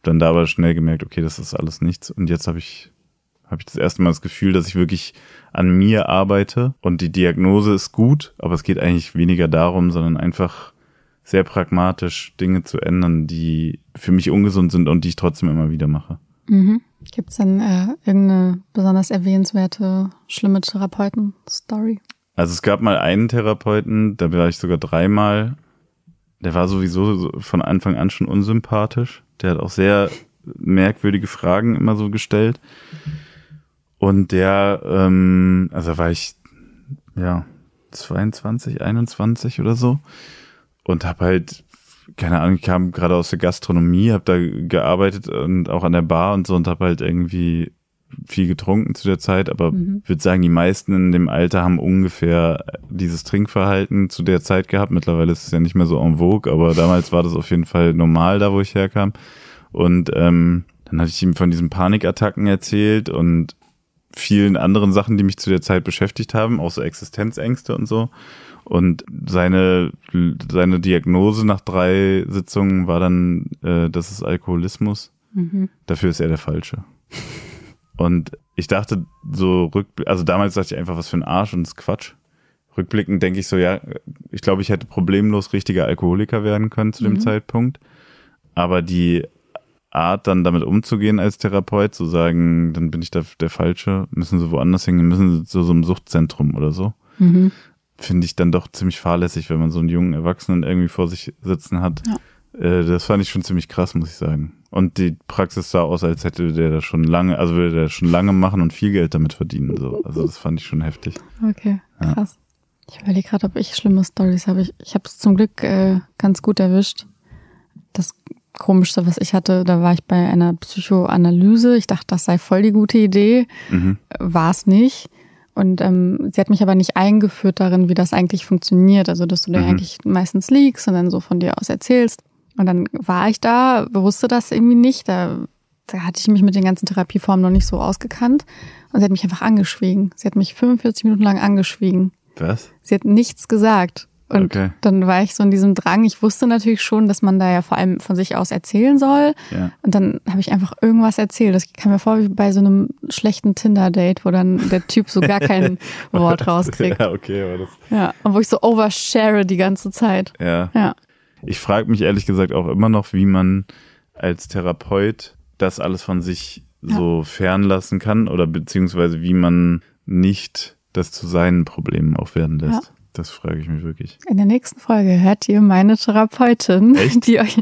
dann da aber schnell gemerkt, okay, das ist alles nichts. Und jetzt habe ich habe ich das erste Mal das Gefühl, dass ich wirklich an mir arbeite und die Diagnose ist gut, aber es geht eigentlich weniger darum, sondern einfach sehr pragmatisch Dinge zu ändern, die für mich ungesund sind und die ich trotzdem immer wieder mache. Mhm. Gibt es denn äh, irgendeine besonders erwähnenswerte, schlimme Therapeuten-Story? Also es gab mal einen Therapeuten, da war ich sogar dreimal. Der war sowieso von Anfang an schon unsympathisch. Der hat auch sehr merkwürdige Fragen immer so gestellt. Und der, ähm, also da war ich, ja, 22, 21 oder so. Und habe halt keine Ahnung, ich kam gerade aus der Gastronomie, habe da gearbeitet und auch an der Bar und so und habe halt irgendwie viel getrunken zu der Zeit, aber mhm. würde sagen, die meisten in dem Alter haben ungefähr dieses Trinkverhalten zu der Zeit gehabt. Mittlerweile ist es ja nicht mehr so en vogue, aber damals war das auf jeden Fall normal, da wo ich herkam. Und ähm, dann hatte ich ihm von diesen Panikattacken erzählt und vielen anderen Sachen, die mich zu der Zeit beschäftigt haben, auch so Existenzängste und so. Und seine, seine Diagnose nach drei Sitzungen war dann, äh, das ist Alkoholismus. Mhm. Dafür ist er der Falsche. Und ich dachte so rück, also damals dachte ich einfach, was für ein Arsch und das Quatsch. Rückblickend denke ich so, ja, ich glaube, ich hätte problemlos richtiger Alkoholiker werden können zu dem mhm. Zeitpunkt. Aber die Art, dann damit umzugehen als Therapeut, zu sagen, dann bin ich da der Falsche, müssen sie woanders hängen, müssen sie zu so einem Suchtzentrum oder so. Mhm finde ich dann doch ziemlich fahrlässig, wenn man so einen jungen Erwachsenen irgendwie vor sich sitzen hat. Ja. Äh, das fand ich schon ziemlich krass, muss ich sagen. Und die Praxis sah aus, als hätte der das schon lange, also würde der schon lange machen und viel Geld damit verdienen. So. Also das fand ich schon heftig. Okay, ja. krass. Ich überlege gerade, ob ich schlimme Stories habe. Ich, ich habe es zum Glück äh, ganz gut erwischt. Das Komischste, was ich hatte, da war ich bei einer Psychoanalyse. Ich dachte, das sei voll die gute Idee. Mhm. War es nicht. Und ähm, sie hat mich aber nicht eingeführt darin, wie das eigentlich funktioniert. Also, dass du mhm. eigentlich meistens liegst und dann so von dir aus erzählst. Und dann war ich da, wusste das irgendwie nicht. Da, da hatte ich mich mit den ganzen Therapieformen noch nicht so ausgekannt. Und sie hat mich einfach angeschwiegen. Sie hat mich 45 Minuten lang angeschwiegen. Was? Sie hat nichts gesagt. Und okay. dann war ich so in diesem Drang. Ich wusste natürlich schon, dass man da ja vor allem von sich aus erzählen soll. Ja. Und dann habe ich einfach irgendwas erzählt. Das kam mir vor wie bei so einem schlechten Tinder-Date, wo dann der Typ so gar kein Wort rauskriegt. Ja, okay. War das. Ja, und wo ich so overshare die ganze Zeit. Ja. ja. Ich frage mich ehrlich gesagt auch immer noch, wie man als Therapeut das alles von sich ja. so fernlassen kann oder beziehungsweise wie man nicht das zu seinen Problemen auch werden lässt. Ja. Das frage ich mich wirklich. In der nächsten Folge hört ihr meine Therapeutin, echt? die euch.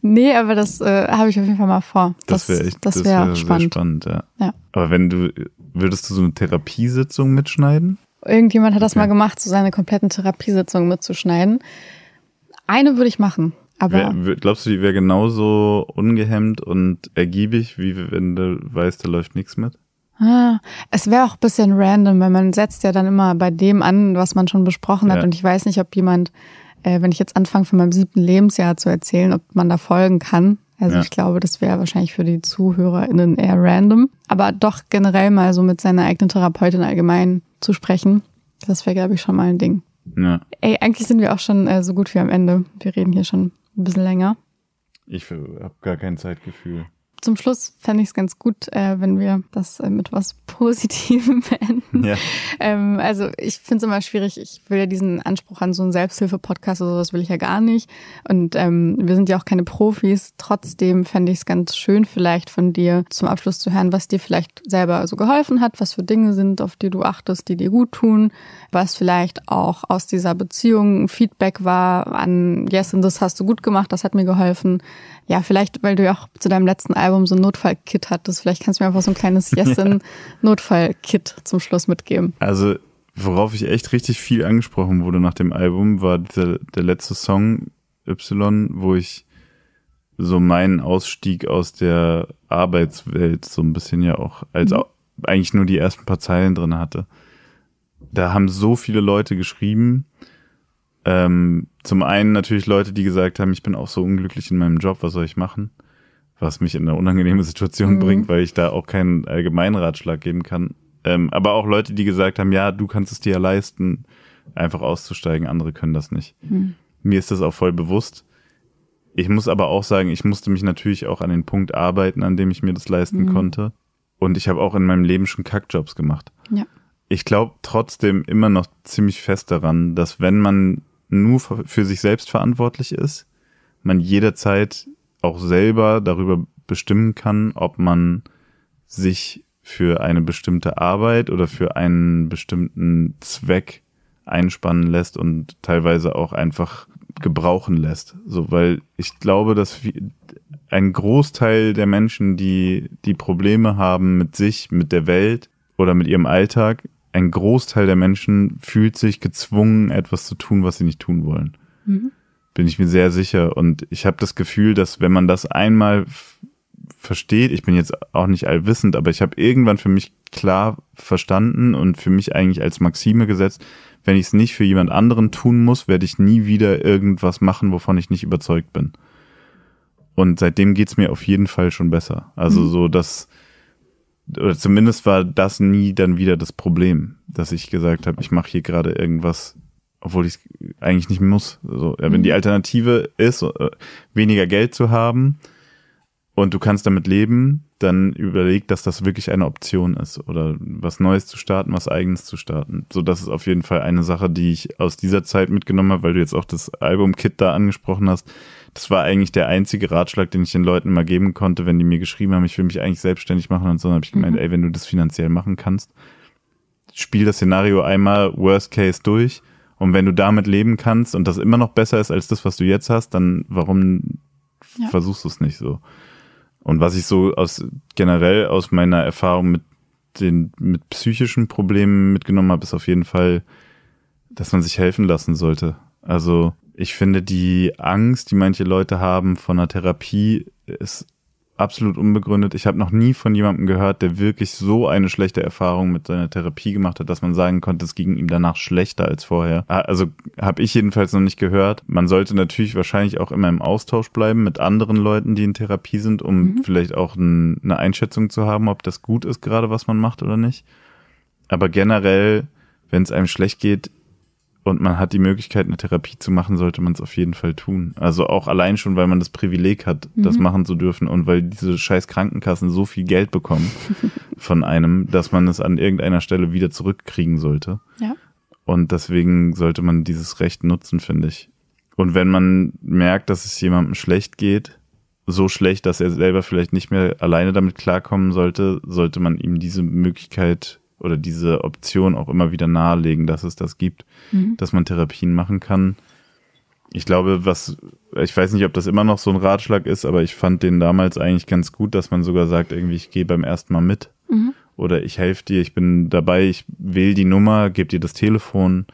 Nee, aber das äh, habe ich auf jeden Fall mal vor. Das, wäre echt das wär, das wär spannend. spannend ja. ja. Aber wenn du, würdest du so eine Therapiesitzung mitschneiden? Irgendjemand hat das okay. mal gemacht, so seine kompletten Therapiesitzungen mitzuschneiden. Eine würde ich machen. Aber Wer, glaubst du, die wäre genauso ungehemmt und ergiebig, wie wenn du weißt, da läuft nichts mit? Ah, es wäre auch ein bisschen random, weil man setzt ja dann immer bei dem an, was man schon besprochen hat. Ja. Und ich weiß nicht, ob jemand, äh, wenn ich jetzt anfange, von meinem siebten Lebensjahr zu erzählen, ob man da folgen kann. Also ja. ich glaube, das wäre wahrscheinlich für die ZuhörerInnen eher random. Aber doch generell mal so mit seiner eigenen Therapeutin allgemein zu sprechen, das wäre, glaube ich, schon mal ein Ding. Ja. Ey, eigentlich sind wir auch schon äh, so gut wie am Ende. Wir reden hier schon ein bisschen länger. Ich habe gar kein Zeitgefühl zum Schluss fände ich es ganz gut, äh, wenn wir das äh, mit was Positivem beenden. Ja. Ähm, also ich finde es immer schwierig. Ich will ja diesen Anspruch an so einen Selbsthilfe-Podcast oder sowas will ich ja gar nicht. Und ähm, wir sind ja auch keine Profis. Trotzdem fände ich es ganz schön, vielleicht von dir zum Abschluss zu hören, was dir vielleicht selber so geholfen hat, was für Dinge sind, auf die du achtest, die dir gut tun, was vielleicht auch aus dieser Beziehung Feedback war an, yes, und das hast du gut gemacht, das hat mir geholfen. Ja, vielleicht, weil du ja auch zu deinem letzten Album so ein Notfallkit hattest. Vielleicht kannst du mir einfach so ein kleines Yesin-Notfallkit zum Schluss mitgeben. Also, worauf ich echt richtig viel angesprochen wurde nach dem Album, war der, der letzte Song Y, wo ich so meinen Ausstieg aus der Arbeitswelt so ein bisschen ja auch als mhm. eigentlich nur die ersten paar Zeilen drin hatte. Da haben so viele Leute geschrieben, ähm, zum einen natürlich Leute, die gesagt haben, ich bin auch so unglücklich in meinem Job, was soll ich machen? Was mich in eine unangenehme Situation mhm. bringt, weil ich da auch keinen allgemeinen Ratschlag geben kann. Ähm, aber auch Leute, die gesagt haben, ja, du kannst es dir ja leisten, einfach auszusteigen, andere können das nicht. Mhm. Mir ist das auch voll bewusst. Ich muss aber auch sagen, ich musste mich natürlich auch an den Punkt arbeiten, an dem ich mir das leisten mhm. konnte. Und ich habe auch in meinem Leben schon Kackjobs gemacht. Ja. Ich glaube trotzdem immer noch ziemlich fest daran, dass wenn man nur für sich selbst verantwortlich ist, man jederzeit auch selber darüber bestimmen kann, ob man sich für eine bestimmte Arbeit oder für einen bestimmten Zweck einspannen lässt und teilweise auch einfach gebrauchen lässt. So, weil ich glaube, dass ein Großteil der Menschen, die die Probleme haben mit sich, mit der Welt oder mit ihrem Alltag, ein Großteil der Menschen fühlt sich gezwungen, etwas zu tun, was sie nicht tun wollen. Mhm. Bin ich mir sehr sicher. Und ich habe das Gefühl, dass wenn man das einmal versteht, ich bin jetzt auch nicht allwissend, aber ich habe irgendwann für mich klar verstanden und für mich eigentlich als Maxime gesetzt, wenn ich es nicht für jemand anderen tun muss, werde ich nie wieder irgendwas machen, wovon ich nicht überzeugt bin. Und seitdem geht's mir auf jeden Fall schon besser. Also mhm. so, dass oder zumindest war das nie dann wieder das Problem, dass ich gesagt habe, ich mache hier gerade irgendwas, obwohl ich eigentlich nicht muss. Also, wenn die mhm. Alternative ist, äh, weniger Geld zu haben und du kannst damit leben, dann überleg, dass das wirklich eine Option ist oder was Neues zu starten, was Eigenes zu starten. So, das ist auf jeden Fall eine Sache, die ich aus dieser Zeit mitgenommen habe, weil du jetzt auch das Album Kit da angesprochen hast das war eigentlich der einzige Ratschlag, den ich den Leuten mal geben konnte, wenn die mir geschrieben haben, ich will mich eigentlich selbstständig machen und so, Dann habe ich gemeint, mhm. ey, wenn du das finanziell machen kannst, spiel das Szenario einmal Worst Case durch und wenn du damit leben kannst und das immer noch besser ist als das, was du jetzt hast, dann warum ja. versuchst du es nicht so? Und was ich so aus generell aus meiner Erfahrung mit den mit psychischen Problemen mitgenommen habe, ist auf jeden Fall, dass man sich helfen lassen sollte. Also ich finde, die Angst, die manche Leute haben von einer Therapie, ist absolut unbegründet. Ich habe noch nie von jemandem gehört, der wirklich so eine schlechte Erfahrung mit seiner Therapie gemacht hat, dass man sagen konnte, es ging ihm danach schlechter als vorher. Ah, also habe ich jedenfalls noch nicht gehört. Man sollte natürlich wahrscheinlich auch immer im Austausch bleiben mit anderen Leuten, die in Therapie sind, um mhm. vielleicht auch ein, eine Einschätzung zu haben, ob das gut ist gerade, was man macht oder nicht. Aber generell, wenn es einem schlecht geht, und man hat die Möglichkeit, eine Therapie zu machen, sollte man es auf jeden Fall tun. Also auch allein schon, weil man das Privileg hat, mhm. das machen zu dürfen und weil diese scheiß Krankenkassen so viel Geld bekommen von einem, dass man es an irgendeiner Stelle wieder zurückkriegen sollte. Ja. Und deswegen sollte man dieses Recht nutzen, finde ich. Und wenn man merkt, dass es jemandem schlecht geht, so schlecht, dass er selber vielleicht nicht mehr alleine damit klarkommen sollte, sollte man ihm diese Möglichkeit oder diese Option auch immer wieder nahelegen, dass es das gibt, mhm. dass man Therapien machen kann. Ich glaube, was, ich weiß nicht, ob das immer noch so ein Ratschlag ist, aber ich fand den damals eigentlich ganz gut, dass man sogar sagt, irgendwie, ich gehe beim ersten Mal mit mhm. oder ich helfe dir, ich bin dabei, ich wähle die Nummer, gebe dir das Telefon.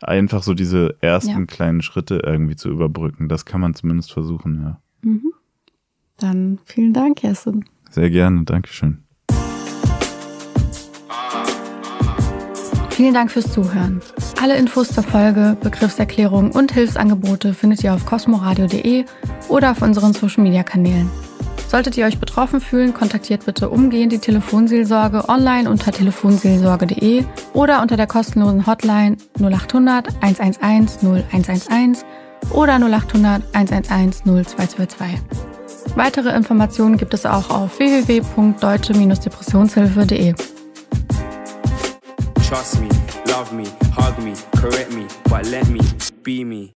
Einfach so diese ersten ja. kleinen Schritte irgendwie zu überbrücken. Das kann man zumindest versuchen, ja. Mhm. Dann vielen Dank, Kerstin. Sehr gerne, Dankeschön. Vielen Dank fürs Zuhören. Alle Infos zur Folge, Begriffserklärungen und Hilfsangebote findet ihr auf kosmoradio.de oder auf unseren Social-Media-Kanälen. Solltet ihr euch betroffen fühlen, kontaktiert bitte umgehend die Telefonseelsorge online unter telefonseelsorge.de oder unter der kostenlosen Hotline 0800 111 0111 oder 0800 111 0222. Weitere Informationen gibt es auch auf www.deutsche-depressionshilfe.de. Trust me, love me, hug me, correct me, but let me be me.